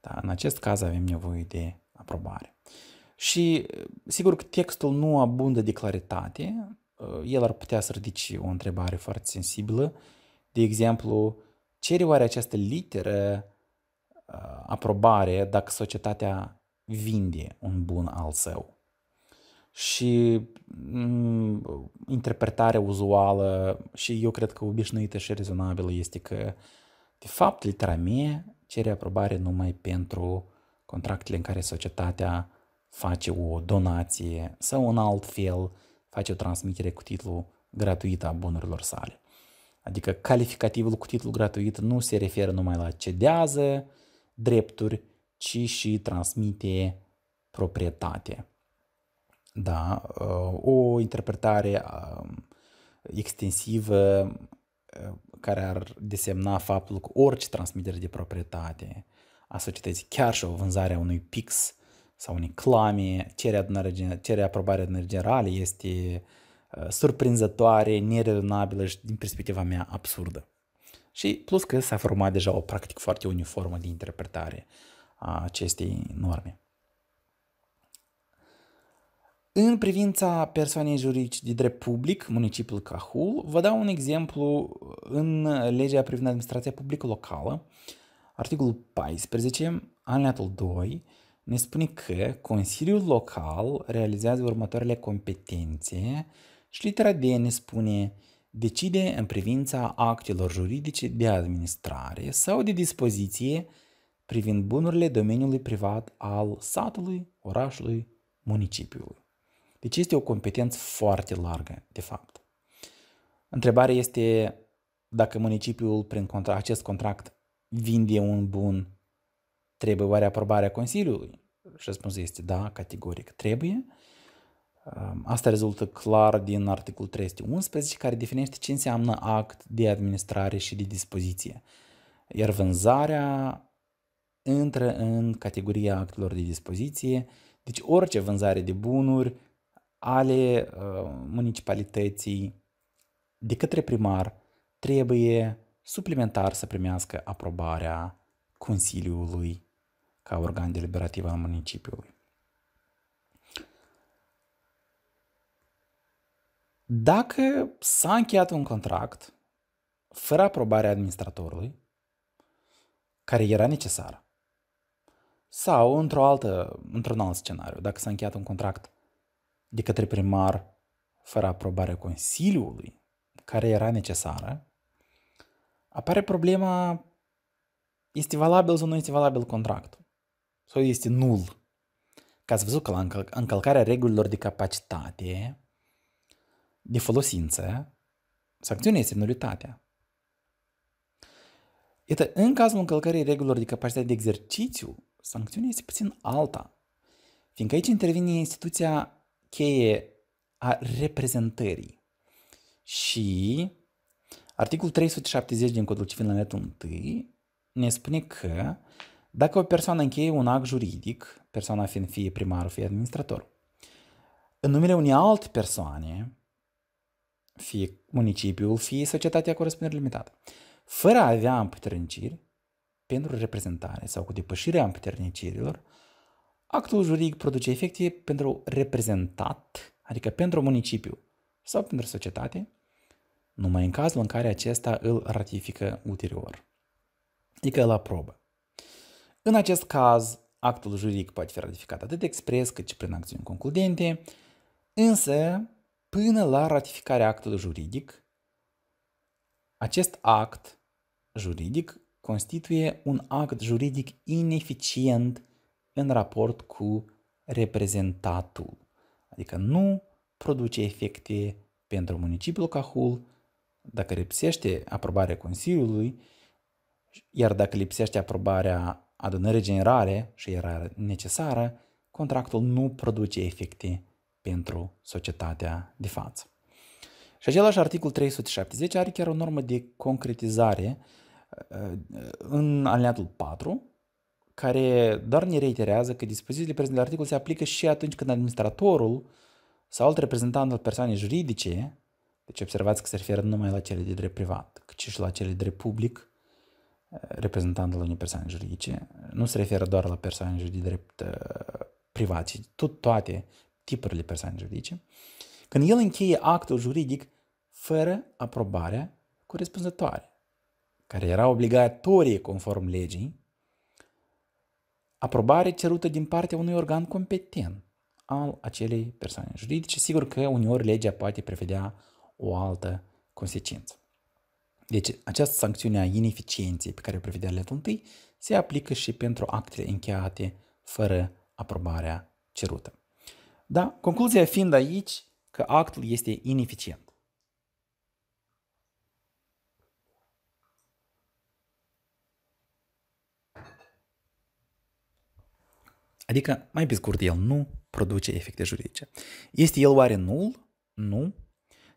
Da, în acest caz avem nevoie de aprobare. Și sigur că textul nu abundă de claritate, ă, el ar putea să ridice o întrebare foarte sensibilă, de exemplu, cere oare această literă Uh, aprobare dacă societatea vinde un bun al său. Și mm, interpretarea uzuală și eu cred că obișnuită și rezonabilă este că de fapt litera mea cere aprobare numai pentru contractele în care societatea face o donație sau în alt fel face o transmitere cu titlul gratuită a bunurilor sale. Adică calificativul cu titlul gratuit nu se referă numai la cedează, drepturi, ci și transmite proprietate. Da, uh, o interpretare um, extensivă uh, care ar desemna faptul că orice transmitere de proprietate a societății, chiar și o vânzare a unui pix sau unei clame, cererea, adunare, cererea aprobare adunării generale este uh, surprinzătoare, nerezonabilă și, din perspectiva mea, absurdă. Și plus că s-a format deja o practică foarte uniformă de interpretare a acestei norme. În privința persoanei juridice de drept public, municipiul Cahul, vă dau un exemplu în legea privind administrația publică locală, articolul 14, alineatul 2, ne spune că Consiliul Local realizează următoarele competențe și litera D ne spune uh, decide în privința actelor juridice de administrare sau de dispoziție privind bunurile domeniului privat al satului, orașului, municipiului. Deci este o competență foarte largă, de fapt. Întrebarea este dacă municipiul prin contra- acest contract vinde un bun, trebuie oare aprobarea Consiliului? Răspunsul este da, categoric trebuie. Um, asta rezultă clar din articolul 311 care definește ce înseamnă act de administrare și de dispoziție. Iar vânzarea intră în categoria actelor de dispoziție, deci orice vânzare de bunuri ale uh, municipalității de către primar trebuie suplimentar să primească aprobarea Consiliului ca organ deliberativ al municipiului. Dacă s-a încheiat un contract fără aprobarea administratorului, care era necesară, sau într-o altă, într-un alt scenariu, dacă s-a încheiat un contract de către primar fără aprobarea Consiliului, care era necesară, apare problema este valabil sau nu este valabil contractul? Sau este nul? Că ați văzut că la încălcarea regulilor de capacitate de folosință, sancțiunea este nulitatea. Iată, în cazul încălcării regulilor de capacitate de exercițiu, sancțiunea este puțin alta, fiindcă aici intervine instituția cheie a reprezentării. Și articolul 370 din Codul Civil în 1 ne spune că dacă o persoană încheie un act juridic, persoana fiind fie primarul, fie administrator, în numele unei alte persoane, fie municipiul, fie societatea cu răspundere limitată, fără a avea împuterniciri pentru reprezentare sau cu depășirea împuternicirilor, actul juridic produce efecte pentru reprezentat, adică pentru municipiu sau pentru societate, numai în cazul în care acesta îl ratifică ulterior, adică îl aprobă. În acest caz, actul juridic poate fi ratificat atât expres cât și prin acțiuni concludente, însă până la ratificarea actului juridic, acest act juridic constituie un act juridic ineficient în raport cu reprezentatul, adică nu produce efecte pentru municipiul Cahul dacă lipsește aprobarea Consiliului, iar dacă lipsește aprobarea adunării generale și era necesară, contractul nu produce efecte pentru societatea de față. Și același articol 370 are chiar o normă de concretizare uh, uh, în alineatul 4, care doar ne reiterează că dispozițiile prezente la articol se aplică și atunci când administratorul sau alt reprezentant al persoanei juridice, deci observați că se referă nu numai la cele de drept privat, ci și la cele de drept public, uh, reprezentantul unei persoane juridice, nu se referă doar la persoane juridice de drept privat, ci tot toate tipurile persoane juridice, când el încheie actul juridic fără aprobarea corespunzătoare, care era obligatorie conform legii, aprobare cerută din partea unui organ competent al acelei persoane juridice. Sigur că uneori legea poate prevedea o altă consecință. Deci această sancțiune a ineficienței pe care o prevedea legea 1 se aplică și pentru actele încheiate fără aprobarea cerută. Da? Concluzia fiind aici că actul este ineficient. Adică, mai pe scurt, el nu produce efecte juridice. Este el oare nul? Nu.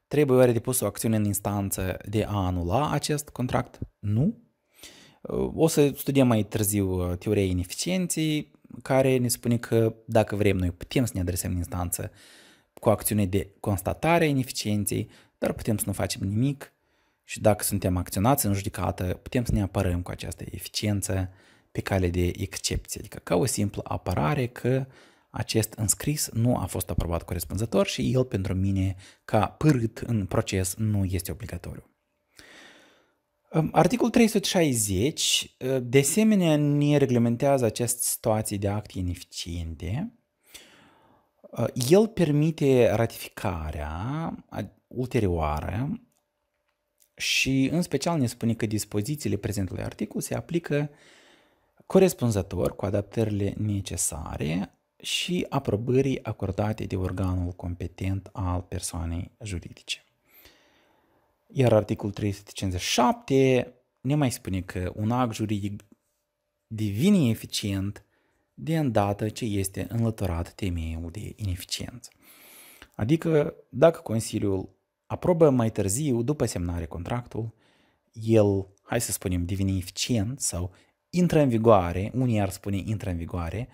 Trebuie oare depus o acțiune în instanță de a anula acest contract? Nu. O să studiem mai târziu uh, teoria ineficienței, care ne spune că dacă vrem noi putem să ne adresăm în instanță cu acțiune de constatare a ineficienței, dar putem să nu facem nimic și dacă suntem acționați în judecată, putem să ne apărăm cu această eficiență pe cale de excepție, adică ca o simplă apărare că acest înscris nu a fost aprobat corespunzător și el pentru mine ca pârât în proces nu este obligatoriu. Articolul 360, ă, de asemenea, ne reglementează această situație de acte ineficiente. Ă, el permite ratificarea ulterioară și, în special, ne spune că dispozițiile prezentului articol se aplică corespunzător cu adaptările necesare și aprobării acordate de organul competent al persoanei juridice. Iar articolul 357 ne mai spune că un act juridic devine eficient de îndată ce este înlăturat temeiul de ineficiență. Adică dacă Consiliul aprobă mai târziu, după semnare contractul, el, hai să spunem, devine eficient sau intră în vigoare, unii ar spune intră în vigoare,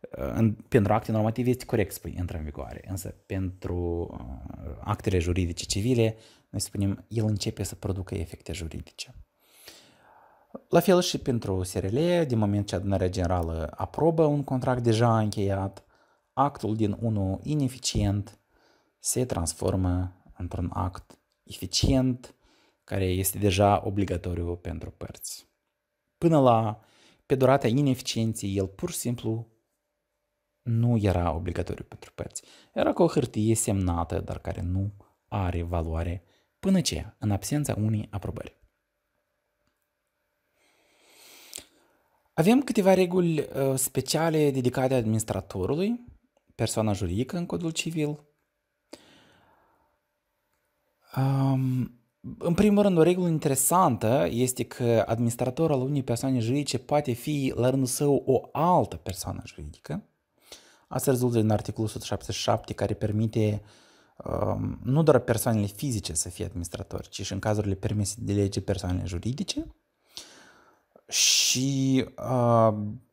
uh, în, pentru acte normative este corect să spui intră în vigoare, însă pentru uh, actele juridice civile noi spunem, el începe să producă efecte juridice. La fel și pentru SRL, din moment ce adunarea generală aprobă un contract deja încheiat, actul din unul ineficient se transformă într-un act eficient care este deja obligatoriu pentru părți. Până la pe durata ineficienței, el pur și simplu nu era obligatoriu pentru părți. Era cu o hârtie semnată, dar care nu are valoare Până ce, în absența unei aprobări. Avem câteva reguli uh, speciale dedicate administratorului, persoana juridică în codul civil. Um, în primul rând, o regulă interesantă este că administratorul unei persoane juridice poate fi la rândul său o altă persoană juridică. Asta rezultă din articolul 177 care permite uh, nu doar persoanele fizice să fie administratori, ci și în cazurile permise de lege persoanele juridice și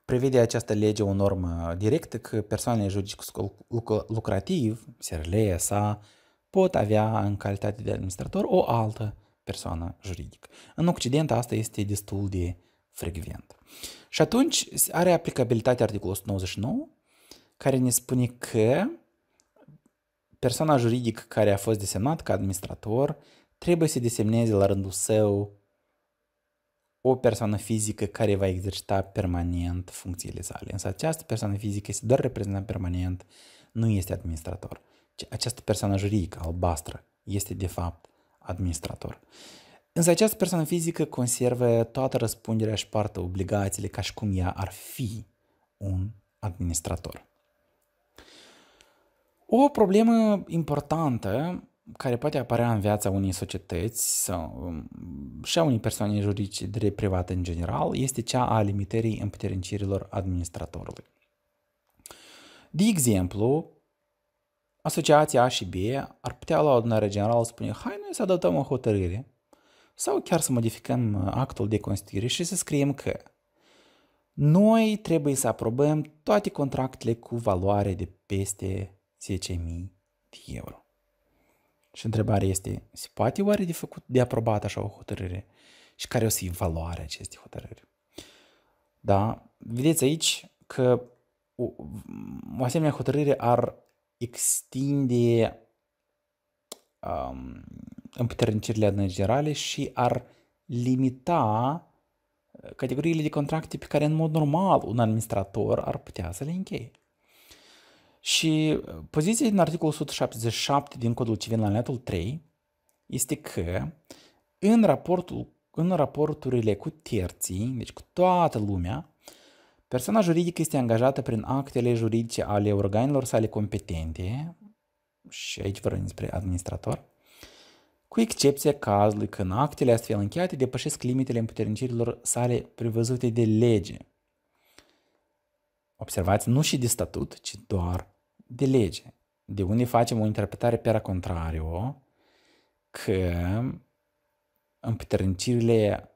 prevede această lege o normă directă că persoanele juridice cu lucrativ, SRL, SA, pot avea în calitate de administrator o altă persoană juridică. În Occident asta este destul de frecvent. Și atunci are aplicabilitatea articolul 199 care ne spune că Persoana juridic care a fost desemnat ca administrator trebuie să desemneze la rândul său o persoană fizică care va exercita permanent funcțiile sale. Însă această persoană fizică este doar reprezentant permanent, nu este administrator. Această persoană juridică, albastră, este de fapt administrator. Însă această persoană fizică conservă toată răspunderea și poartă obligațiile ca și cum ea ar fi un administrator. O problemă importantă care poate apărea în viața unei societăți sau, um, și a unei persoane juridice de private în general este cea a limitării împuternicirilor administratorului. De exemplu, asociația A și B ar putea la adunare generală spune hai noi să adoptăm o hotărâre sau chiar să modificăm uh, actul de constituire și să scriem că noi trebuie să aprobăm toate contractele cu valoare de peste 10.000 de euro. Și întrebarea este, se poate oare de făcut, de aprobat așa o hotărâre? Și care o să-i valoarea acestei hotărâri? Da? Vedeți aici că o, o asemenea hotărâre ar extinde um, împuternicirile generale și ar limita uh, categoriile de contracte pe care în mod normal un administrator ar putea să le încheie. Și uh, poziția din articolul 177 din Codul Civil la alineatul 3 este că în, raportul, în raporturile cu terții, deci cu toată lumea, persoana juridică este angajată prin actele juridice ale organelor sale competente, și aici vorbim despre administrator, cu excepția cazului când actele astfel încheiate depășesc limitele împuternicirilor sale prevăzute de lege. Observați, nu și de statut, ci doar de lege, de unde facem o interpretare pe contrario că împuternicirile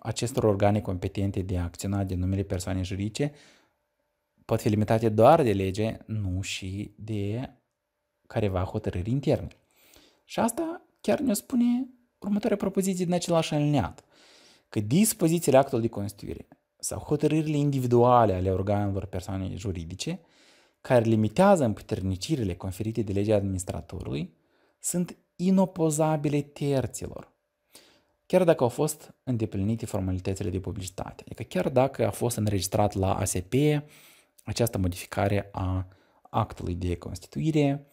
acestor organe competente de a acționa de numele persoane juridice pot fi limitate doar de lege, nu și de careva hotărâri interne. Și asta chiar ne spune următoarea propoziție din același alineat, că dispozițiile actului de constituire sau hotărârile individuale ale organelor persoane juridice care limitează împuternicirile conferite de legea administratorului sunt inopozabile terților, chiar dacă au fost îndeplinite formalitățile de publicitate, adică chiar dacă a fost înregistrat la ASP această modificare a actului de constituire,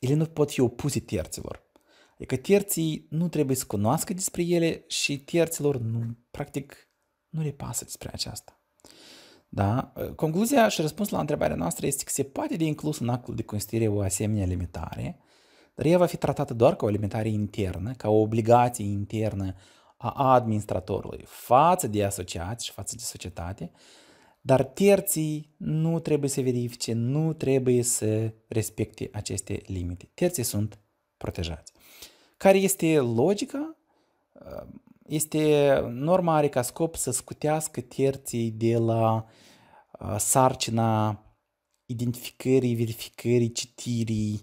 ele nu pot fi opuse terților. Adică terții nu trebuie să cunoască despre ele și terților nu, practic, nu le pasă despre aceasta. Da? Concluzia și răspunsul la întrebarea noastră este că se poate de inclus în actul de constituire o asemenea limitare, dar ea va fi tratată doar ca o limitare internă, ca o obligație internă a administratorului față de asociați și față de societate, dar terții nu trebuie să verifice, nu trebuie să respecte aceste limite. Terții sunt protejați. Care este logica este, norma are ca scop să scutească terții de la uh, sarcina identificării, verificării, citirii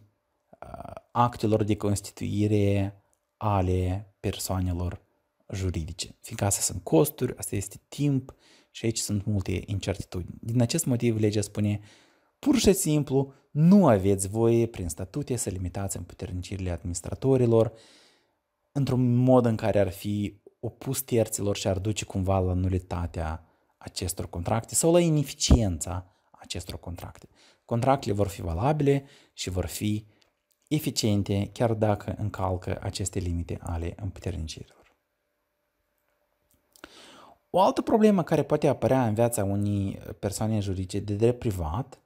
uh, actelor de constituire ale persoanelor juridice. Fiindcă astea sunt costuri, asta este timp și aici sunt multe incertitudini. Din acest motiv, legea spune pur și simplu nu aveți voie prin statute să limitați împuternicirile administratorilor într-un mod în care ar fi opus terților și ar duce cumva la nulitatea acestor contracte sau la ineficiența acestor contracte. Contractele vor fi valabile și vor fi eficiente chiar dacă încalcă aceste limite ale împuternicirilor. O altă problemă care poate apărea în viața unei persoane juridice de drept privat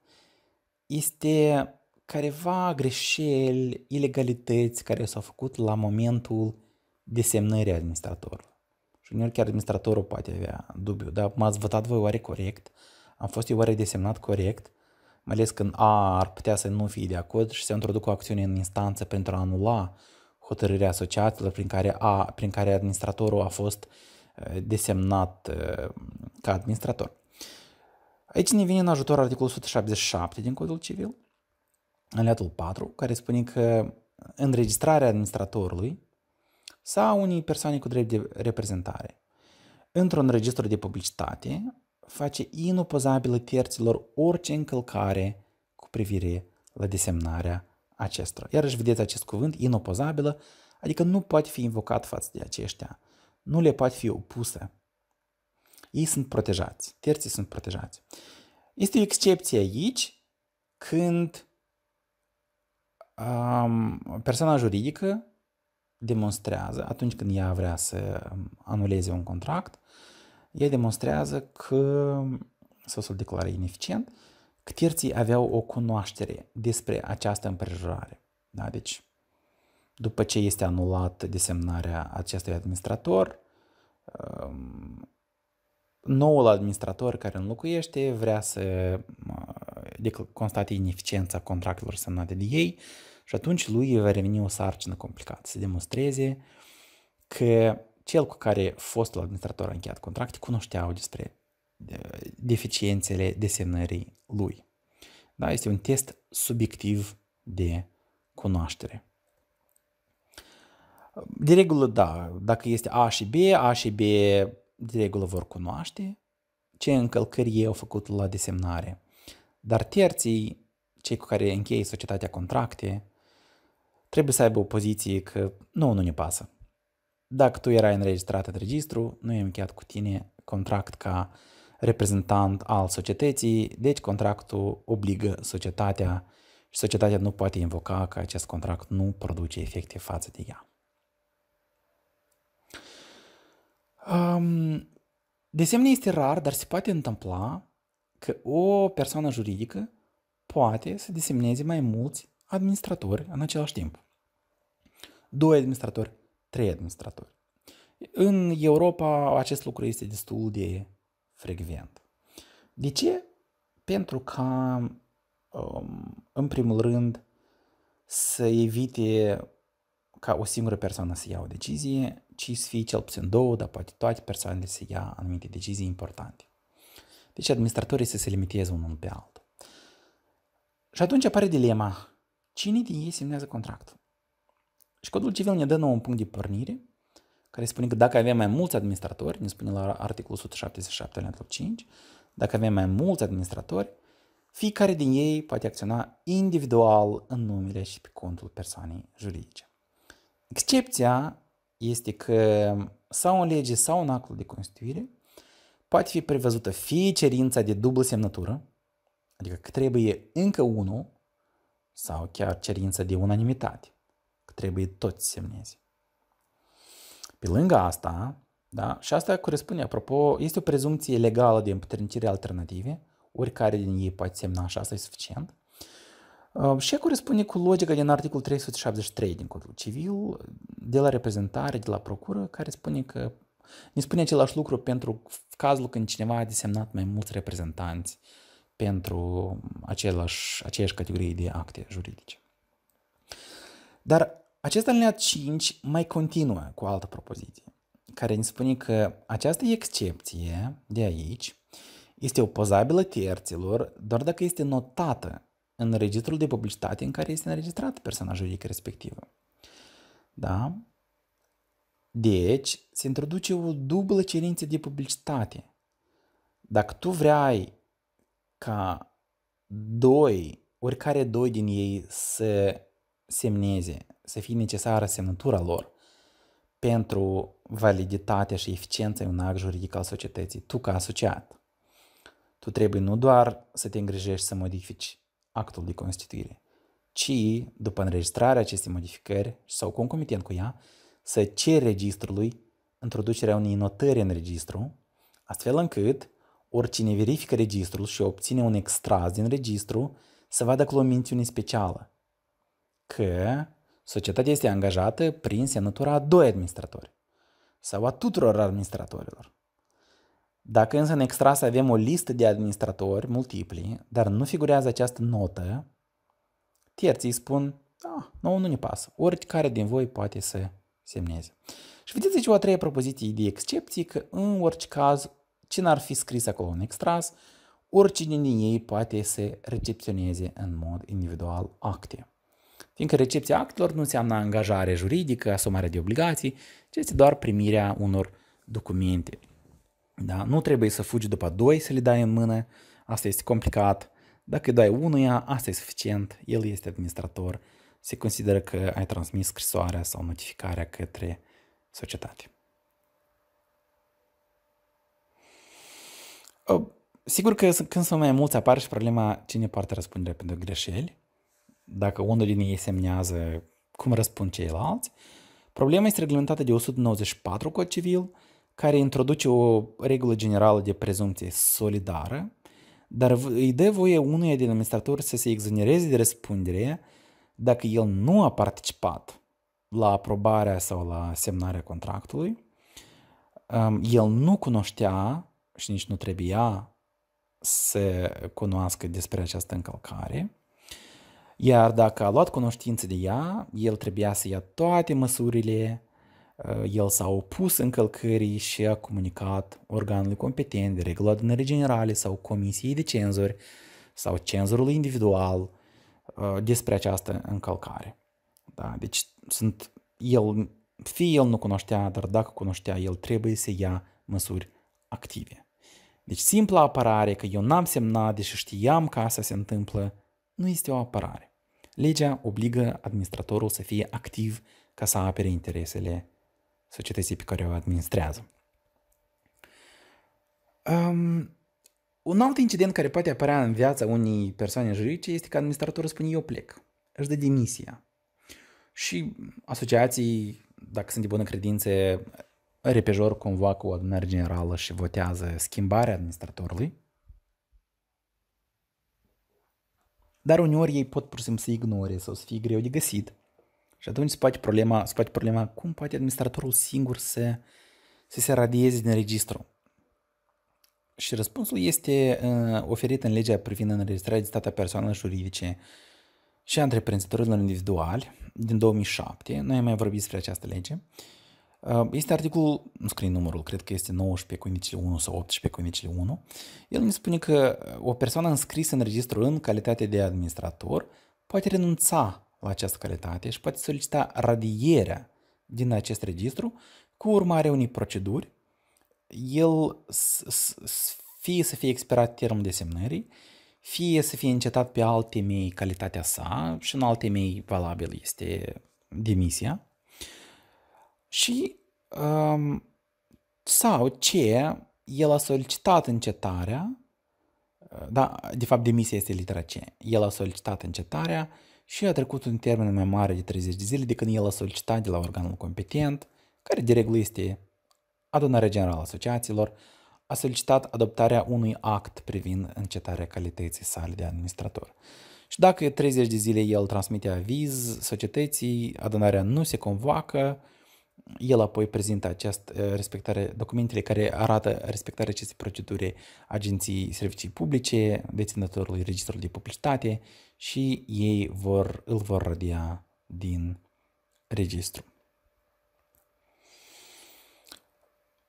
este careva greșeli, ilegalități care s-au făcut la momentul desemnării administratorului. Și uneori chiar administratorul poate avea dubiu, dar m-ați votat voi oare corect? Am fost eu oare desemnat corect? Mai ales când A ar putea să nu fie de acord și să introducă o acțiune în instanță pentru a anula hotărârea asociațiilor prin care, a, prin care administratorul a fost eh, desemnat eh, ca administrator. Aici ne vine în ajutor articolul 177 din Codul Civil, în 4, care spune că înregistrarea administratorului sau unei persoane cu drept de reprezentare. Într-un registru de publicitate, face inopozabilă terților orice încălcare cu privire la desemnarea acestora. Iarăși vedeți acest cuvânt, inopozabilă, adică nu poate fi invocat față de aceștia, nu le poate fi opusă. Ei sunt protejați, terții sunt protejați. Este o excepție aici când um, persoana juridică demonstrează, atunci când ea vrea să anuleze un contract, ea demonstrează că, sau să-l declară ineficient, că terții aveau o cunoaștere despre această împrejurare. Da? Deci, după ce este anulat desemnarea acestui administrator, um, noul administrator care înlocuiește vrea să uh, constate ineficiența contractelor semnate de ei, și atunci lui va reveni o sarcină complicată, să demonstreze că cel cu care fostul administrator a încheiat contracte cunoșteau despre uh, deficiențele desemnării lui. Da? Este un test subiectiv de cunoaștere. De regulă, da, dacă este A și B, A și B de regulă vor cunoaște ce încălcări ei au făcut la desemnare. Dar terții, cei cu care încheie societatea contracte, trebuie să aibă o poziție că nu, nu ne pasă. Dacă tu erai înregistrat în registru, nu am încheiat cu tine contract ca reprezentant al societății, deci contractul obligă societatea și societatea nu poate invoca că acest contract nu produce efecte față de ea. Um, de asemenea, este rar, dar se poate întâmpla că o persoană juridică poate să desemneze mai mulți administratori în același timp. Doi administratori, trei administratori. În Europa acest lucru este destul de frecvent. De ce? Pentru că, um, în primul rând, să evite ca o singură persoană să ia o decizie, ci să fie cel puțin două, dar poate toate persoanele să ia anumite decizii importante. Deci administratorii să se limiteze unul pe altul. Și atunci apare dilema Cine din ei semnează contractul? Și codul civil ne dă nou un punct de pornire care spune că dacă avem mai mulți administratori, ne spune la articolul 177 al 5, dacă avem mai mulți administratori, fiecare din ei poate acționa individual în numele și pe contul persoanei juridice. Excepția este că sau în lege sau în actul de constituire poate fi prevăzută fie cerința de dublă semnătură, adică că trebuie încă unul sau chiar cerință de unanimitate, că trebuie toți semneze. Pe lângă asta, da, și asta corespunde, apropo, este o prezumție legală de împuternicire alternative, oricare din ei poate semna așa, asta e suficient. Uh, și corespunde cu logica din articolul 373 din Codul Civil, de la reprezentare, de la procură, care spune că ne spune același lucru pentru cazul când cineva a desemnat mai mulți reprezentanți uh, pentru același, aceeași categorie de acte juridice. Dar acest alineat 5 mai continuă cu o altă propoziție, care ne spune că această excepție de aici este opozabilă terților doar dacă este notată în registrul de publicitate în care este înregistrat persoana juridică respectivă. Da? Deci, se introduce o dublă cerință de publicitate. Dacă tu vrei ca doi, oricare doi din ei să semneze, să fie necesară semnătura lor pentru validitatea și eficiența în act juridic al societății, tu ca asociat. Tu trebuie nu doar să te îngrijești să modifici actul de constituire, ci, după înregistrarea acestei modificări sau concomitent cu ea, să ceri registrului introducerea unei notări în registru, astfel încât oricine verifică registrul și obține un extras din registru, să vadă acolo o mențiune specială că societatea este angajată prin semnătura a doi administratori sau a tuturor administratorilor. Dacă însă în extras avem o listă de administratori multipli, dar nu figurează această notă, terții spun, da, nouă nu ne pasă, oricare din voi poate să semneze. Și vedeți aici deci, o a treia propoziție de excepție, că în orice caz cine ar fi scris acolo în extras, oricine din ei poate să recepționeze în mod individual acte. Fiindcă recepția actelor nu înseamnă angajare juridică, asumare de obligații, ci este doar primirea unor documente. Da? Nu trebuie să fugi după doi să le dai în mână, asta este complicat. Dacă îi dai unuia, asta e suficient, el este administrator, se consideră că ai transmis scrisoarea sau notificarea către societate. Uh, sigur că când sunt mai mulți apare și problema cine poartă răspunde pentru greșeli, dacă unul din ei semnează cum răspund ceilalți. Problema este reglementată de 194 Cod Civil, care introduce o regulă generală de prezumție solidară, dar îi dă voie unuia din administratori să se exonereze de răspundere dacă el nu a participat la aprobarea sau la semnarea contractului, um, el nu cunoștea și nici nu trebuia să cunoască despre această încălcare, iar dacă a luat cunoștință de ea, el trebuia să ia toate măsurile, uh, el s-a opus încălcării și a comunicat organului competent de regulă adunării generale sau comisiei de cenzori sau cenzorului individual uh, despre această încălcare. Da, deci sunt el, fie el nu cunoștea, dar dacă cunoștea, el trebuie să ia măsuri active. Deci simpla apărare că eu n-am semnat, deși știam că asta se întâmplă, nu este o apărare. Legea obligă administratorul să fie activ ca să apere interesele societății pe care o administrează. Um, un alt incident care poate apărea în viața unei persoane juridice este că administratorul spune eu plec, își dă demisia. Și asociații, dacă sunt de bună credință, repejor cumva cu adunare generală și votează schimbarea administratorului. Dar uneori ei pot pur și simplu să ignore sau să fie greu de găsit. Și atunci se poate problema, se poate problema cum poate administratorul singur să, să se radieze din registru. Și răspunsul este uh, oferit în legea privind înregistrarea de stata persoanelor juridice și a întreprinzătorilor individuali din 2007. Noi am mai vorbit despre această lege. Uh, este articolul, nu scrie numărul, cred că este 19 cu indicele 1 sau 18 cu indicele 1. El ne spune că uh, o persoană înscrisă în registru în calitate de administrator poate renunța la această calitate și poate solicita radierea din acest registru cu urmare unei proceduri. El fie să fie expirat termenul semnării, fie să fie încetat pe alte mei calitatea sa și în alte mei valabil este demisia și um, sau ce el a solicitat încetarea, uh, da, de fapt demisia este litera C, el a solicitat încetarea și a trecut un termen mai mare de 30 de zile de când el a solicitat de la organul competent, care de regulă este adunarea generală a asociațiilor, a solicitat adoptarea unui act privind încetarea calității sale de administrator. Și dacă 30 de zile el transmite aviz societății, adunarea nu se convoacă, el apoi prezintă această eh, respectare, documentele care arată respectarea acestei proceduri agenții servicii publice, deținătorului registrului de publicitate și ei vor, îl vor radia din registru.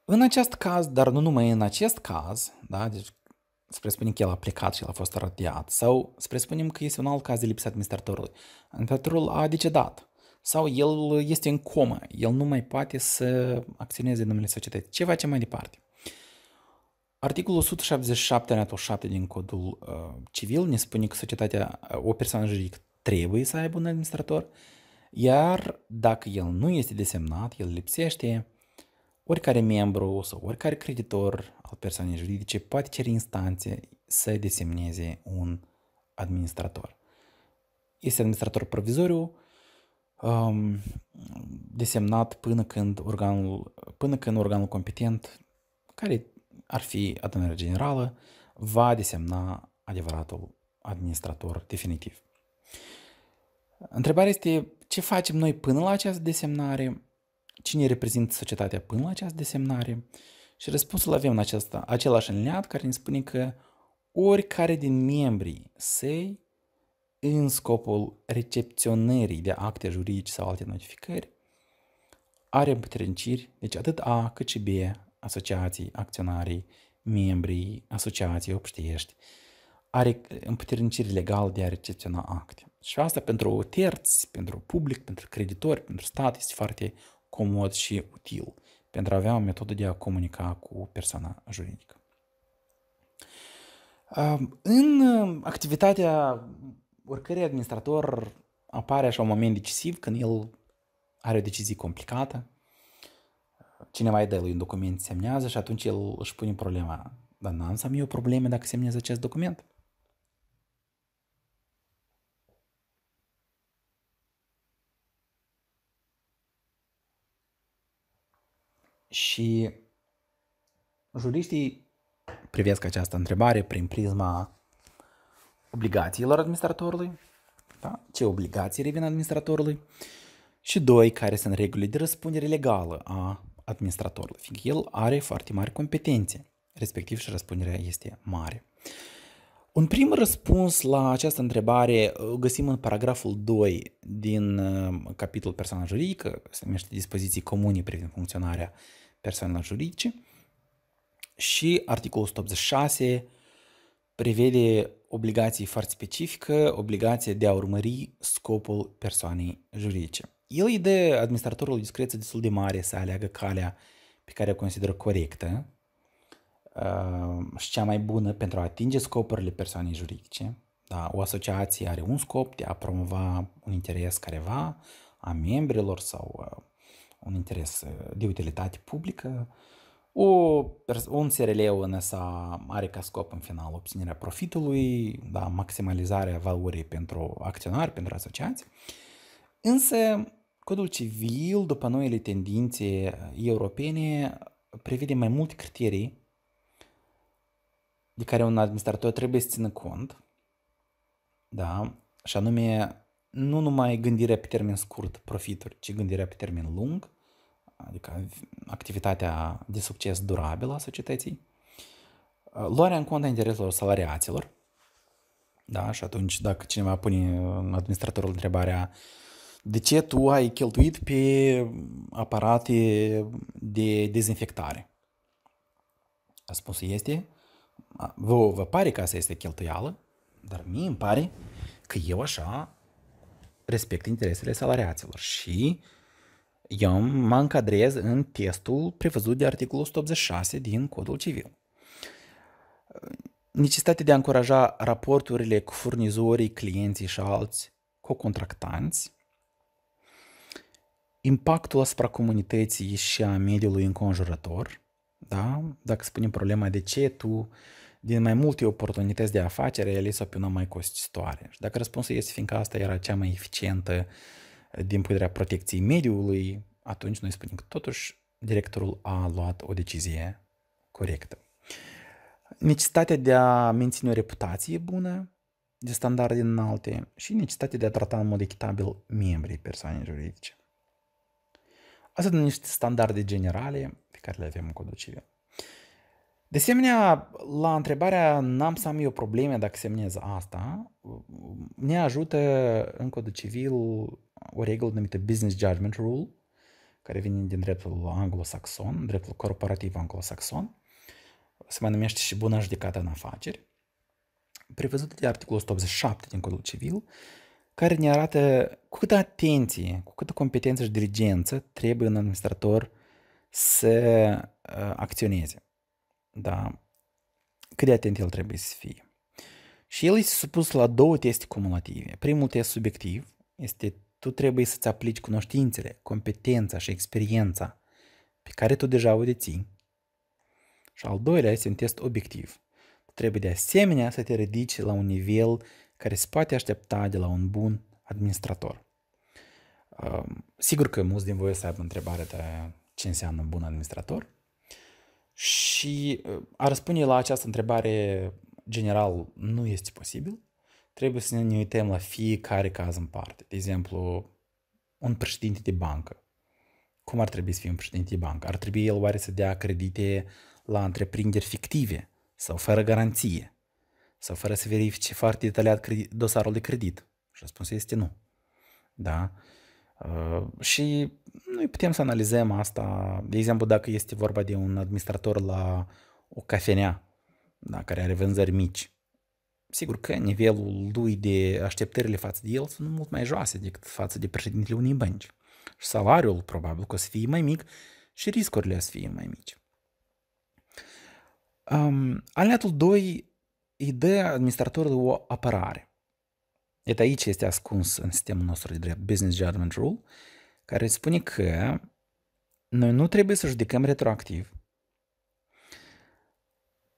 În acest caz, dar nu numai în acest caz, da, deci spre spunem că el a plecat și el a fost radiat, sau spre spunem că este un alt caz de lipsă administratorului. Administratorul a decedat sau el este în comă, el nu mai poate să acționeze în numele societății. Ce face mai departe? Articolul 177, al 7 din codul uh, civil ne spune că societatea, uh, o persoană juridică trebuie să aibă un administrator, iar dacă el nu este desemnat, el lipsește, oricare membru sau oricare creditor al persoanei juridice poate cere instanțe să desemneze un administrator. Este administrator provizoriu, um, desemnat până când organul, până când organul competent, care ar fi adunarea generală, va desemna adevăratul administrator definitiv. Întrebarea este ce facem noi până la această desemnare, cine reprezintă societatea până la această desemnare și răspunsul avem în acesta același înleat care ne spune că oricare din membrii săi în scopul recepționării de acte juridice sau alte notificări, are împătrânciri, deci atât A cât și B, asociații, acționarii, membrii asociații, obștiești, are împătrânciri legal de a recepționa acte. Și asta pentru terți, pentru public, pentru creditori, pentru stat este foarte comod și util pentru a avea o metodă de a comunica cu persoana juridică. În uh, activitatea oricărui administrator apare așa un moment decisiv când el are o decizie complicată, cineva îi dă lui un document, semnează și atunci el își pune problema. Dar n-am să am eu probleme dacă semnez acest document. Și juriștii privesc această întrebare prin prisma obligațiilor administratorului, da? ce obligații revin administratorului și doi, care sunt regulile de răspundere legală a administratorului, fiindcă el are foarte mari competențe, respectiv și răspunderea este mare. Un prim răspuns la această întrebare uh, găsim în paragraful 2 din uh, capitolul persoană juridică, se numește dispoziții comune privind funcționarea persoanelor juridice, și articolul 186 prevede obligații foarte specifică, obligația de a urmări scopul persoanei juridice. El îi dă administratorului discreție destul de mare să aleagă calea pe care o consideră corectă uh, și cea mai bună pentru a atinge scopurile persoanei juridice. Da, o asociație are un scop de a promova un interes careva a membrilor sau uh, un interes uh, de utilitate publică o, un SRL NSA are ca scop în final obținerea profitului, da, maximalizarea valorii pentru acționari, pentru asociați. Însă, codul civil, după noile tendințe europene, prevede mai multe criterii de care un administrator trebuie să țină cont, da, și anume nu numai gândirea pe termen scurt, profituri, ci gândirea pe termen lung, adică activitatea de succes durabilă a societății, uh, luarea în cont a intereselor salariaților, da? Și atunci dacă cineva pune administratorul întrebarea de ce tu ai cheltuit pe aparate de dezinfectare? spus este, vă, vă pare că asta este cheltuială, dar mie îmi pare că eu așa respect interesele salariaților și uh, eu mă încadrez în testul prevăzut de articolul 186 din Codul Civil. Necesitatea de a încuraja raporturile cu furnizorii, clienții și alți cocontractanți, impactul asupra comunității și a mediului înconjurător, da? dacă spunem problema de ce tu din mai multe oportunități de afacere ai ales-o pe una mai costisitoare. Și dacă răspunsul este fiindcă asta era cea mai eficientă uh, din punct de a protecției mediului, atunci noi spunem că totuși directorul a luat o decizie corectă. Necesitatea de a menține o reputație bună de standarde înalte și necesitatea de a trata în mod echitabil membrii persoanei juridice. Asta sunt niște standarde generale pe care le avem în codul civil. De asemenea, la întrebarea n-am să am eu probleme dacă semnez asta, ne ajută în codul civil o regulă numită Business Judgment Rule, care vine din dreptul anglosaxon, dreptul corporativ anglosaxon, se mai numește și bună judecată în afaceri, prevăzută de articolul 187 din Codul Civil, care ne arată cu câtă atenție, cu câtă competență și dirigență trebuie un administrator să uh, acționeze. Da? Cât de atent el trebuie să fie. Și el este supus la două teste cumulative. Primul test subiectiv este tu trebuie să-ți aplici cunoștințele, competența și experiența pe care tu deja o deții. Și al doilea este un test obiectiv. Trebuie de asemenea să te ridici la un nivel care se poate aștepta de la un bun administrator. Sigur că mulți din voi să aibă întrebarea de ce înseamnă bun administrator și uh, a răspunde la această întrebare general nu este posibil, trebuie să ne uităm la fiecare caz în parte. De exemplu, un președinte de bancă. Cum ar trebui să fie un președinte de bancă? Ar trebui el oare să dea credite la întreprinderi fictive sau fără garanție sau fără să verifice foarte detaliat dosarul de credit? Și răspunsul este nu. Da? Uh, și noi putem să analizăm asta, de exemplu, dacă este vorba de un administrator la o cafenea, da, care are vânzări mici, Sigur că nivelul lui de așteptările față de el sunt mult mai joase decât față de președintele unei bănci. Și salariul probabil că o să fie mai mic și riscurile o să fie mai mici. Um, alineatul 2 îi dă administratorului o apărare. Iată aici este ascuns în sistemul nostru de drept Business Judgment Rule, care spune că noi nu trebuie să judecăm retroactiv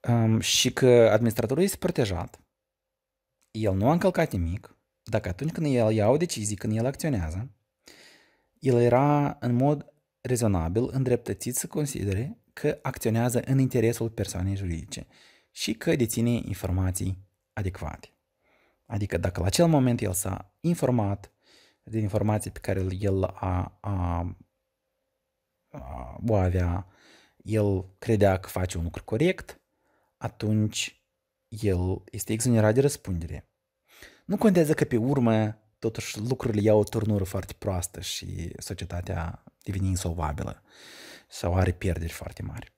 um, și că administratorul este protejat el nu a încălcat nimic, dacă atunci când el ia o decizie, când el acționează, el era în mod rezonabil îndreptățit să considere că acționează în interesul persoanei juridice și că deține informații adecvate. Adică dacă la acel moment el s-a informat de informații pe care el a, a, a, o avea, el credea că face un lucru corect, atunci el este exonerat de răspundere. Nu contează că pe urmă totuși lucrurile iau o turnură foarte proastă și societatea devine insolvabilă sau are pierderi foarte mari.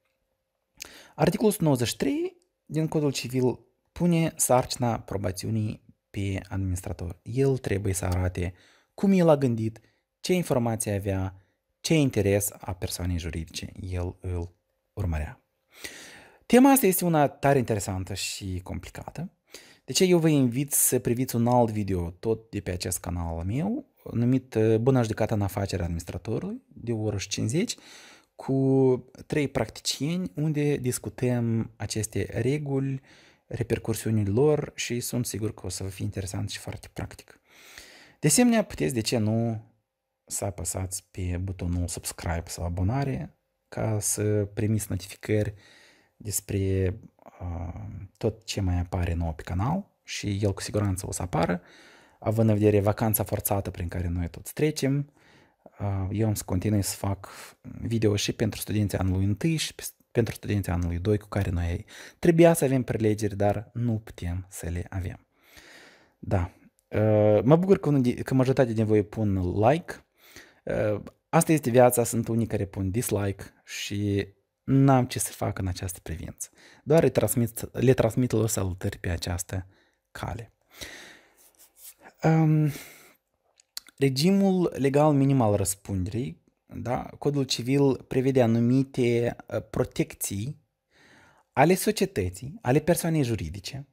Articolul 93 din Codul Civil pune sarcina probațiunii pe administrator. El trebuie să arate cum el a gândit, ce informații avea, ce interes a persoanei juridice el îl urmărea. Tema asta este una tare interesantă și complicată. De ce eu vă invit să priviți un alt video tot de pe acest canal al meu, numit uh, Bună judecată în afacerea administratorului, de oră 50, cu trei practicieni unde discutăm aceste reguli, repercursiunile lor și sunt sigur că o să vă fie interesant și foarte practic. De asemenea, puteți de ce nu să apăsați pe butonul subscribe sau abonare ca să primiți notificări despre uh, tot ce mai apare nou pe canal și el cu siguranță o să apară, având în vedere vacanța forțată prin care noi toți trecem, uh, eu am să continui să fac video și pentru studenții anului 1 și pentru studenții anului 2 cu care noi trebuia să avem prelegeri, dar nu putem să le avem. Da. Uh, mă bucur că, că majoritatea din voi pun like. Uh, asta este viața, sunt unii care pun dislike și n-am ce să fac în această privință. Doar le transmit, le transmit lor salutări pe această cale. Um, regimul legal minim al răspunderii, da? codul civil prevede anumite ă, protecții ale societății, ale persoanei juridice,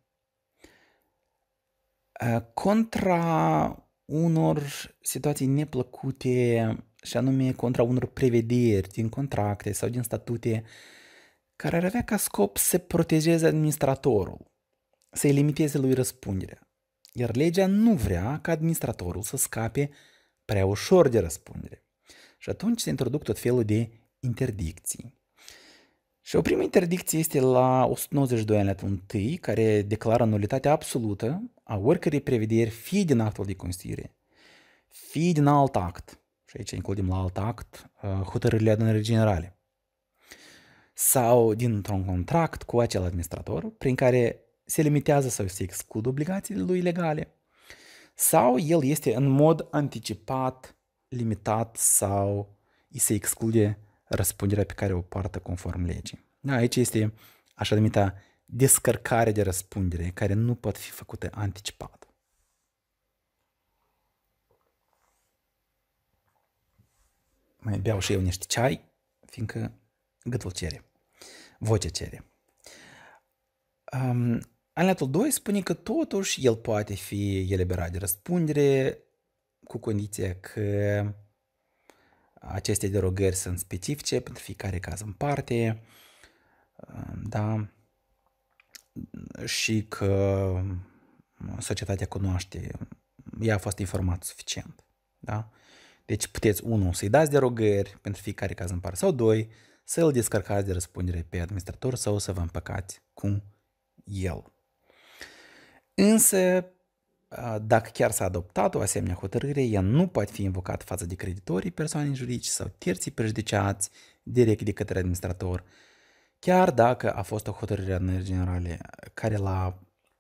ă, contra unor situații neplăcute și anume contra unor prevederi din contracte sau din statute care ar avea ca scop să protejeze administratorul, să-i limiteze lui răspunderea. Iar legea nu vrea ca administratorul să scape prea ușor de răspundere. Și atunci se introduc tot felul de interdicții. Și o primă interdicție este la 192 aliniatul 1, care declară nulitatea absolută a oricărei prevederi fie din actul de constituire, fie din alt act, și aici includem la alt act, uh, hotărârile adunării generale, sau dintr-un contract cu acel administrator prin care se limitează sau se exclud obligațiile lui legale, sau el este în mod anticipat, limitat sau îi se exclude răspunderea pe care o poartă conform legii. Da, aici este așa numita descărcare de răspundere, care nu pot fi făcute anticipat. mai beau și eu niște ceai, fiindcă gâtul cere, vocea cere. Um, alineatul 2 spune că totuși el poate fi eliberat de răspundere cu condiția că aceste derogări sunt specifice pentru fiecare caz în parte, da, și că societatea cunoaște, ea a fost informat suficient, da? Deci puteți, unul, Să-i dați derogări pentru fiecare caz în parte, sau doi Să-l descărcați de răspundere pe administrator sau să vă împăcați cu el. Însă, dacă chiar s-a adoptat o asemenea hotărâre, ea nu poate fi invocată față de creditorii persoanei juridice sau terții prejudiciați direct de către administrator, chiar dacă a fost o hotărâre a generale care l-a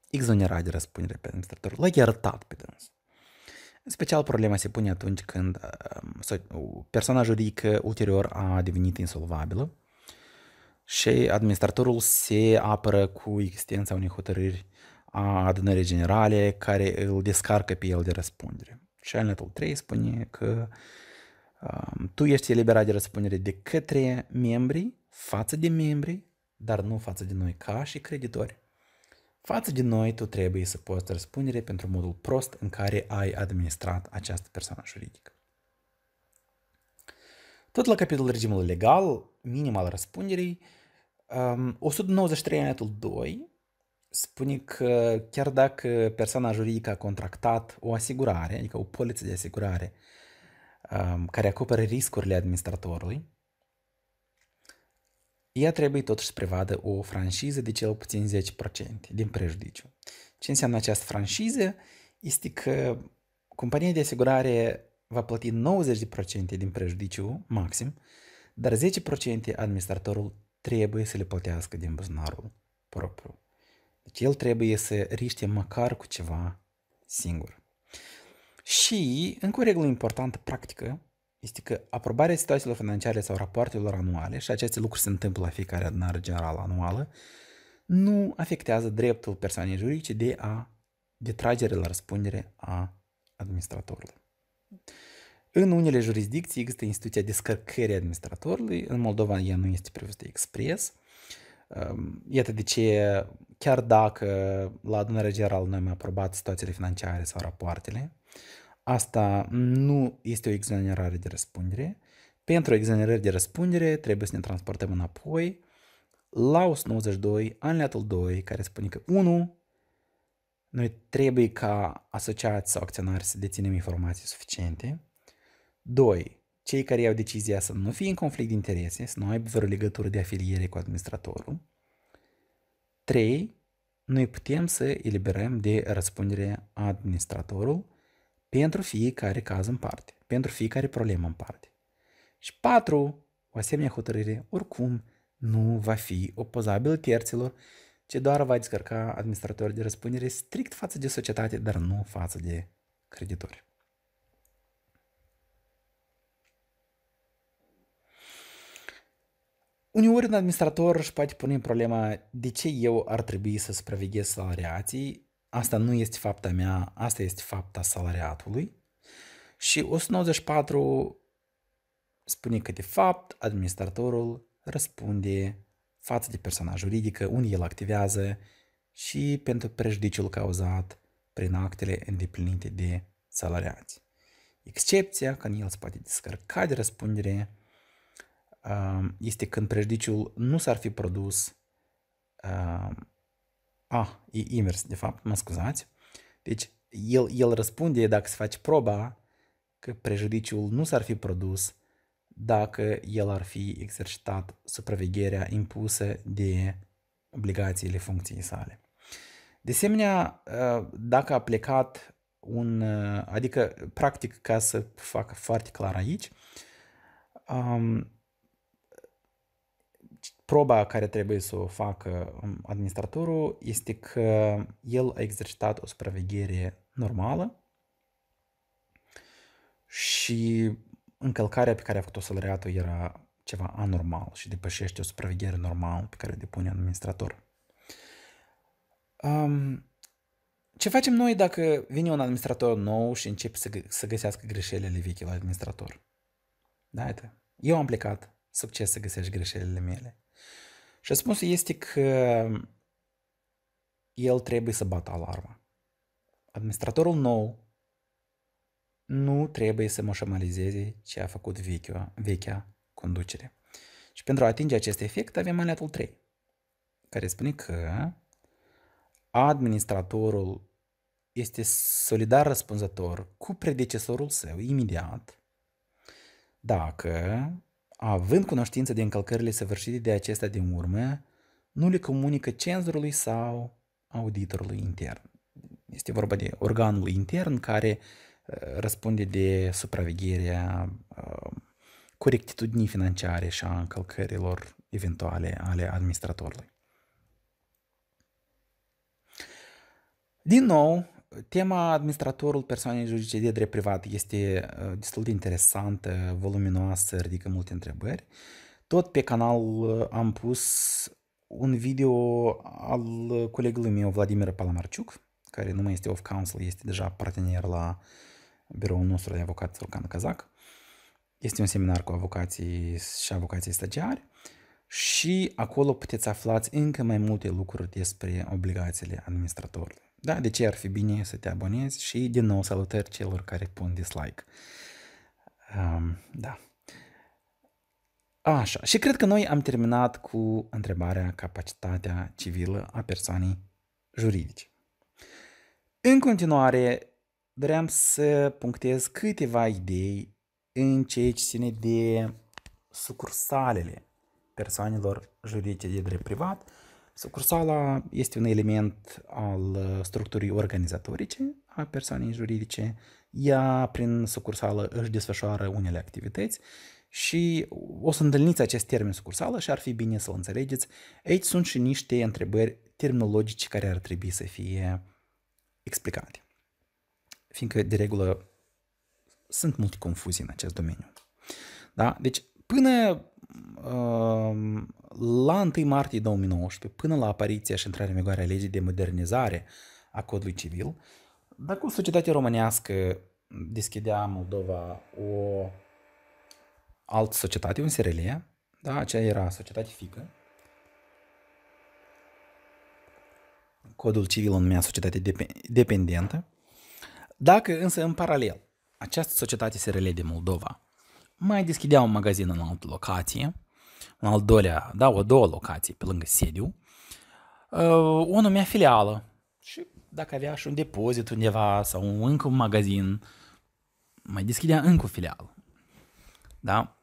exonerat de răspundere pe administrator, l-a iertat pe dânsul. În special problema se pune atunci când uh, uh, persoana juridică ulterior a devenit insolvabilă și administratorul se apără cu existența unei hotărâri a adunării generale care îl descarcă pe el de răspundere. Și alinetul 3 spune că um, tu ești eliberat de răspundere de către membrii, față de membrii, dar nu față de noi ca și creditori. Față de noi, tu trebuie să poți răspundere pentru modul prost în care ai administrat această persoană juridică. Tot la capitolul regimului legal, minim al răspunderii, 193 anul 2 spune că chiar dacă persoana juridică a contractat o asigurare, adică o poliță de asigurare, um, care acoperă riscurile administratorului, ea trebuie totuși să prevadă o franciză de cel puțin 10% din prejudiciu. Ce înseamnă această franciză? Este că compania de asigurare va plăti 90% din prejudiciu maxim, dar 10% administratorul trebuie să le plătească din buzunarul propriu. Deci el trebuie să riște măcar cu ceva singur. Și, încă o regulă importantă, practică, este că aprobarea situațiilor financiare sau rapoartelor anuale, și aceste lucruri se întâmplă la fiecare adunare generală anuală, nu afectează dreptul persoanei juridice de a de tragere la răspundere a administratorului. În unele jurisdicții există instituția descărcării administratorului, în Moldova ea nu este prevăzută expres. Ehm, iată de ce, chiar dacă la adunarea generală noi am aprobat situațiile financiare sau rapoartele, Asta nu este o exonerare de răspundere. Pentru exonerări de răspundere trebuie să ne transportăm înapoi la 192, alineatul 2, care spune că 1. Noi trebuie ca asociați sau acționari să deținem informații suficiente. 2. Cei care iau decizia să nu fie în conflict de interese, să nu aibă vreo legătură de afiliere cu administratorul. 3. Noi putem să eliberăm de răspundere administratorul pentru fiecare caz în parte, pentru fiecare problemă în parte. Și patru, o asemenea hotărâre oricum nu va fi opozabil terților, ci doar va descărca administratorul de răspundere strict față de societate, dar nu față de creditori. Uneori un administrator își poate pune problema de ce eu ar trebui să supraveghez salariații asta nu este fapta mea, asta este fapta salariatului. Și 194 spune că de fapt administratorul răspunde față de persoana juridică unde el activează și pentru prejudiciul cauzat prin actele îndeplinite de salariați. Excepția că el se poate descărca de răspundere uh, este când prejudiciul nu s-ar fi produs uh, a ah, e invers, de fapt, mă scuzați. Deci, el, el răspunde dacă se face proba că prejudiciul nu s-ar fi produs dacă el ar fi exercitat supravegherea impusă de obligațiile funcției sale. De asemenea, uh, dacă a plecat un, uh, adică practic ca să fac foarte clar aici, um, proba care trebuie să o facă um, administratorul este că el a exercitat o supraveghere normală și încălcarea pe care a făcut-o salariatul era ceva anormal și depășește o supraveghere normală pe care o depune administrator. Um, ce facem noi dacă vine un administrator nou și începe să, să găsească greșelile vechi la administrator? Da, uite, eu am plecat, succes să găsești greșelile mele. Și răspunsul este că el trebuie să bată alarma. Administratorul nou nu trebuie să moșamalizeze ce a făcut vechea, vechea conducere. Și pentru a atinge acest efect avem aliatul 3, care spune că administratorul este solidar răspunzător cu predecesorul său imediat dacă având cunoștință de încălcările săvârșite de acestea din urmă, nu le comunică cenzorului sau auditorului intern. Este vorba de organul intern care uh, răspunde de supravegherea uh, corectitudinii financiare și a încălcărilor eventuale ale administratorului. Din nou, Tema administratorul persoanei juridice de drept privat este uh, destul de interesantă, voluminoasă, ridică multe întrebări. Tot pe canal uh, am pus un video al colegului meu, Vladimir Palamarciuc, care nu mai este of counsel, este deja partener la biroul nostru de avocat Sulcan Kazak. Este un seminar cu avocații și avocații stagiari și acolo puteți aflați încă mai multe lucruri despre obligațiile administratorului. Da, de ce ar fi bine să te abonezi și din nou salutări celor care pun dislike. Um, da. Așa, și cred că noi am terminat cu întrebarea capacitatea civilă a persoanei juridice. În continuare, doream să punctez câteva idei în ceea ce ține de sucursalele persoanelor juridice de drept privat Sucursala este un element al uh, structurii organizatorice a persoanei juridice. Ea, prin sucursală, își desfășoară unele activități și o să întâlniți acest termen sucursală și ar fi bine să-l înțelegeți. Aici sunt și niște întrebări terminologice care ar trebui să fie explicate, fiindcă, de regulă, sunt multe confuzii în acest domeniu. Da? Deci, până uh, la 1 martie 2019, până la apariția și intrarea în vigoare a legii de modernizare a codului civil, dacă o societate românească deschidea Moldova o altă societate, un SRL, da, aceea era societate fică, codul civil o numea societate dependentă, dacă însă în paralel această societate SRL de Moldova mai deschidea un magazin în altă locație, un al doilea, da, o două locații pe lângă sediu, uh, o numea filială și dacă avea și un depozit undeva sau un, încă un magazin, mai deschidea încă o filială, da,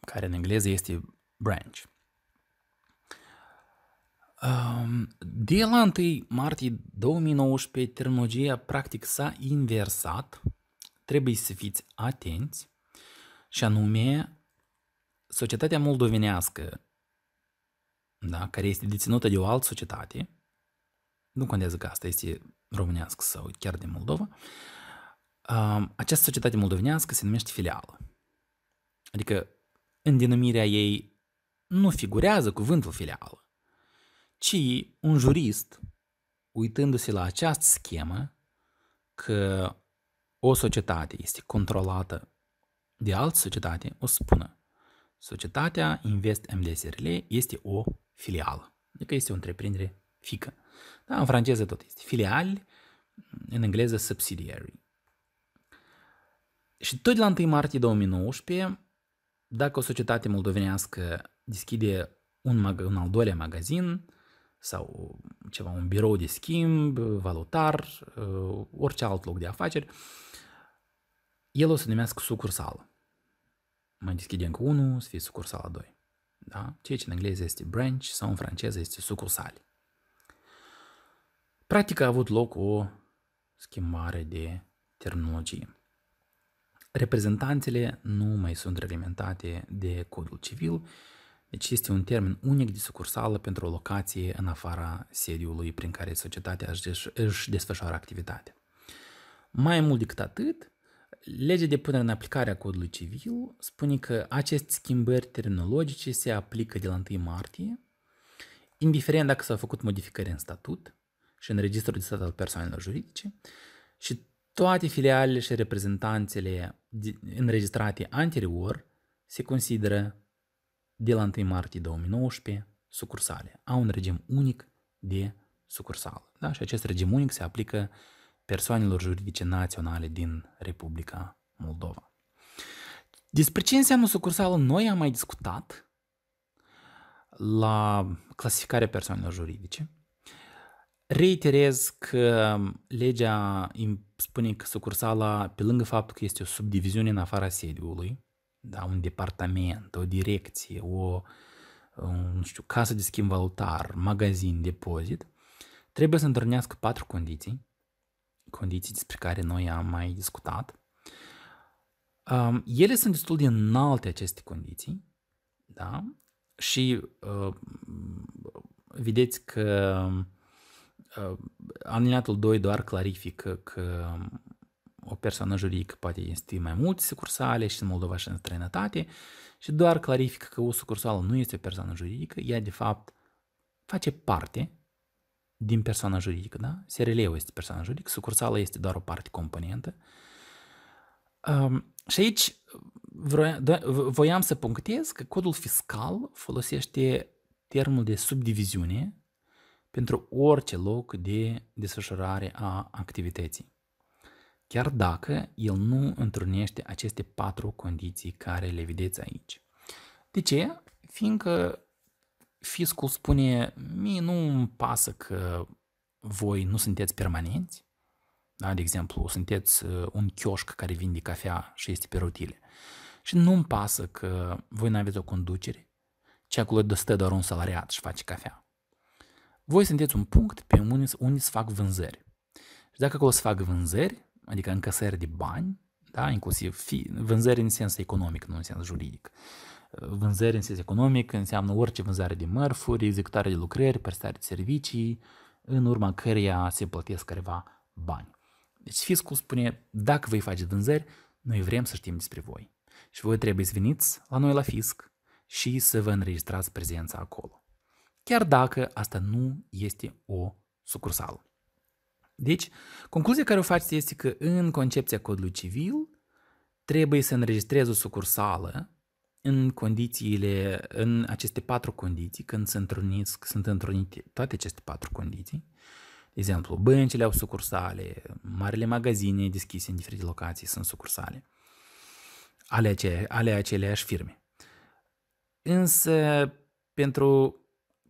care în engleză este branch. Um, de la 1 martie 2019, termologia practic s-a inversat. Trebuie să fiți atenți și anume societatea moldovenească, da, care este deținută de o altă societate, nu contează că asta este românească sau chiar din Moldova, um, această societate moldovenească se numește filială. Adică în denumirea ei nu figurează cuvântul filială, ci un jurist, uitându-se la această schemă că o societate este controlată de altă societate, o spună Societatea Invest MDSRL este o filială, adică este o întreprindere fică. Da, în franceză tot este filial, în engleză subsidiary. Și tot de la 1 martie 2019, dacă o societate moldovenească deschide un, mag- un al doilea magazin sau ceva, un birou de schimb, valutar, uh, orice alt loc de afaceri, el o să numească sucursală mai deschidem cu unul, să fie sucursala 2. Da? Ceea ce în engleză este branch sau în franceză este sucursale. Practic a avut loc o schimbare de terminologie. Reprezentanțele nu mai sunt reglementate de codul civil, deci este un termen unic de sucursală pentru o locație în afara sediului prin care societatea își desfășoară activitatea. Mai mult decât atât, Legea de punere în aplicare a codului civil spune că aceste schimbări terminologice se aplică de la 1 martie, indiferent dacă s-au făcut modificări în statut și în registrul de stat al persoanelor juridice și toate filialele și reprezentanțele înregistrate anterior se consideră de la 1 martie 2019 sucursale. Au un regim unic de sucursală. Da? Și acest regim unic se aplică uh, persoanelor juridice naționale din Republica Moldova. Despre ce înseamnă sucursală noi am mai discutat la clasificarea persoanelor juridice. Reiterez că legea spune că sucursala, pe lângă faptul că este o subdiviziune în afara sediului, da, un departament, o direcție, o nu știu, casă de schimb valutar, magazin, depozit, trebuie să întâlnească patru condiții condiții despre care noi am mai discutat. Um, ele sunt destul de înalte aceste condiții, da? Și uh, vedeți că uh, alineatul 2 doar clarifică că o persoană juridică poate institui mai multe sucursale și în Moldova și în străinătate și doar clarifică că o sucursală nu este o persoană juridică, ea de fapt face parte din persoana juridică, da? SRL-ul este persoana juridică, sucursala este doar o parte componentă. Um, și aici vroia, do, da, voiam să punctez că codul fiscal folosește termenul de subdiviziune pentru orice loc de desfășurare a activității, chiar dacă el nu întrunește aceste patru condiții care le vedeți aici. De ce? Fiindcă fiscul spune, mie nu îmi pasă că voi nu sunteți permanenți, da? de exemplu, sunteți uh, un chioșc care vinde cafea și este pe rutile. Și nu-mi pasă că voi nu aveți o conducere, ce acolo stă doar un salariat și face cafea. Voi sunteți un punct pe unde, unde se fac vânzări. Și dacă acolo se fac vânzări, adică încăsări de bani, da? inclusiv fi, vânzări în sens economic, nu în sens juridic, vânzări în sens economic înseamnă orice vânzare de mărfuri, executare de lucrări, prestare de servicii, în urma căreia se plătesc careva bani. Deci fiscul spune, dacă voi face vânzări, noi vrem să știm despre voi. Și voi trebuie să veniți la noi la fisc și să vă înregistrați prezența acolo. Chiar dacă asta nu este o sucursală. Deci, concluzia care o faceți este că în concepția codului civil trebuie să înregistrezi o sucursală în condițiile, în aceste patru condiții, când sunt, întrunit, sunt întrunite toate aceste patru condiții, de exemplu, băncile au sucursale, marile magazine deschise în diferite locații sunt sucursale ale, acele ale aceleași firme. Însă, pentru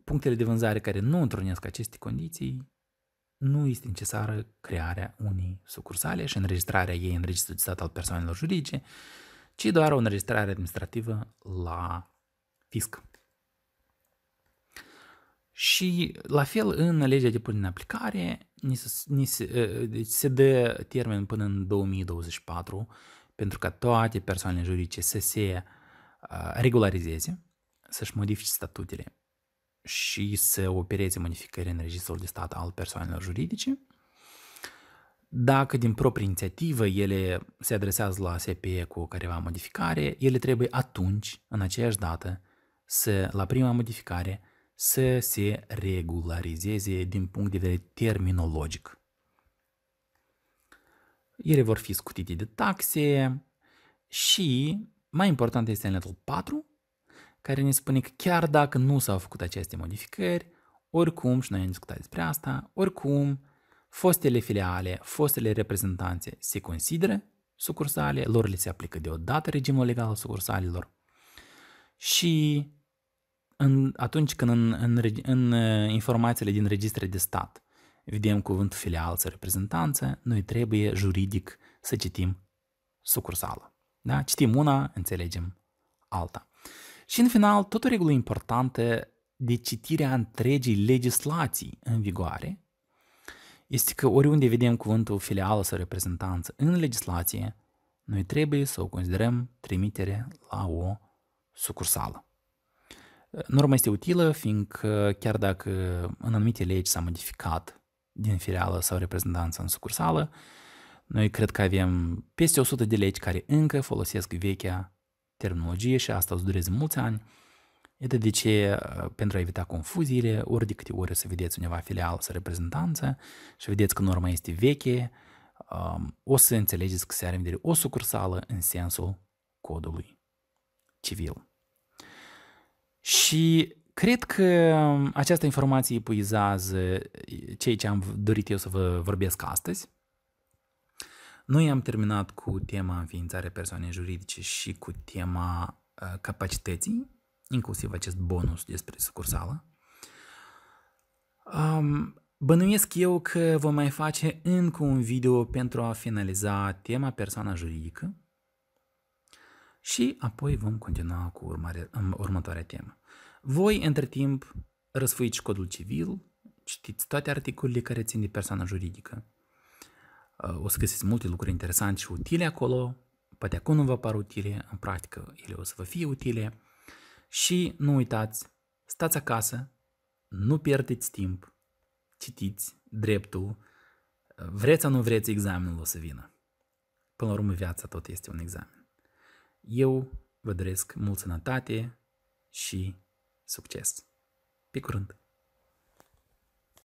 punctele de vânzare care nu întrunesc aceste condiții, nu este necesară crearea unei sucursale și înregistrarea ei în registrul de stat al persoanelor juridice, ci doar o înregistrare administrativă la fisc. Și la fel în legea de punere în aplicare ni se, ni se, ă, deci se dă termen până în 2024 pentru ca toate persoanele juridice să se ă, regularizeze, să-și modifice statutele și să opereze modificări în registrul de stat al persoanelor juridice dacă din proprie inițiativă ele se adresează la SP cu o careva modificare, ele trebuie atunci, în aceeași dată, să, la prima modificare, să se regularizeze din punct de vedere terminologic. Ele vor fi scutite de taxe și, mai important este anetul 4, care ne spune că chiar dacă nu s-au făcut aceste modificări, oricum, și noi am discutat despre asta, oricum, Fostele filiale, fostele reprezentanțe se consideră sucursale, lor le se aplică deodată regimul legal al sucursalilor și în, atunci când în, în, în uh, informațiile din registre de stat vedem cuvântul filial sau reprezentanță, noi trebuie juridic să citim sucursală. Da? Citim una, înțelegem alta. Și în final, tot o regulă importantă de citirea întregii legislații în vigoare este că oriunde vedem cuvântul filială sau reprezentanță în legislație, noi trebuie să o considerăm trimitere la o sucursală. Norma este utilă, fiindcă chiar dacă în anumite legi s-a modificat din filială sau reprezentanță în sucursală, noi cred că avem peste 100 de legi care încă folosesc vechea terminologie și asta să dureze mulți ani, Iată de ce, uh, pentru a evita confuziile, ori de câte ori o să vedeți undeva filială, sau reprezentanță și vedeți că norma este veche, um, o să înțelegeți că se are în vedere o sucursală în sensul codului civil. Și cred că această informație epuizează uh, ceea ce am dorit eu să vă vorbesc astăzi. Noi am terminat cu tema înființare persoanei juridice și cu tema uh, capacității inclusiv acest bonus despre sucursală. Um, bănuiesc eu că vom mai face încă un video pentru a finaliza tema persoana juridică și apoi vom continua cu urmare, următoarea temă. Voi, între timp, răsfuiți codul civil, citiți toate articolele care țin de persoana juridică. Uh, o să găsiți multe lucruri interesante și utile acolo, poate acum nu vă par utile, în practică ele o să vă fie utile. Și nu uitați, stați acasă, nu pierdeți timp, citiți dreptul, vreți sau nu vreți examenul o să vină. Până la urmă, viața tot este un examen. Eu vă doresc mult sănătate și succes. Pe curând!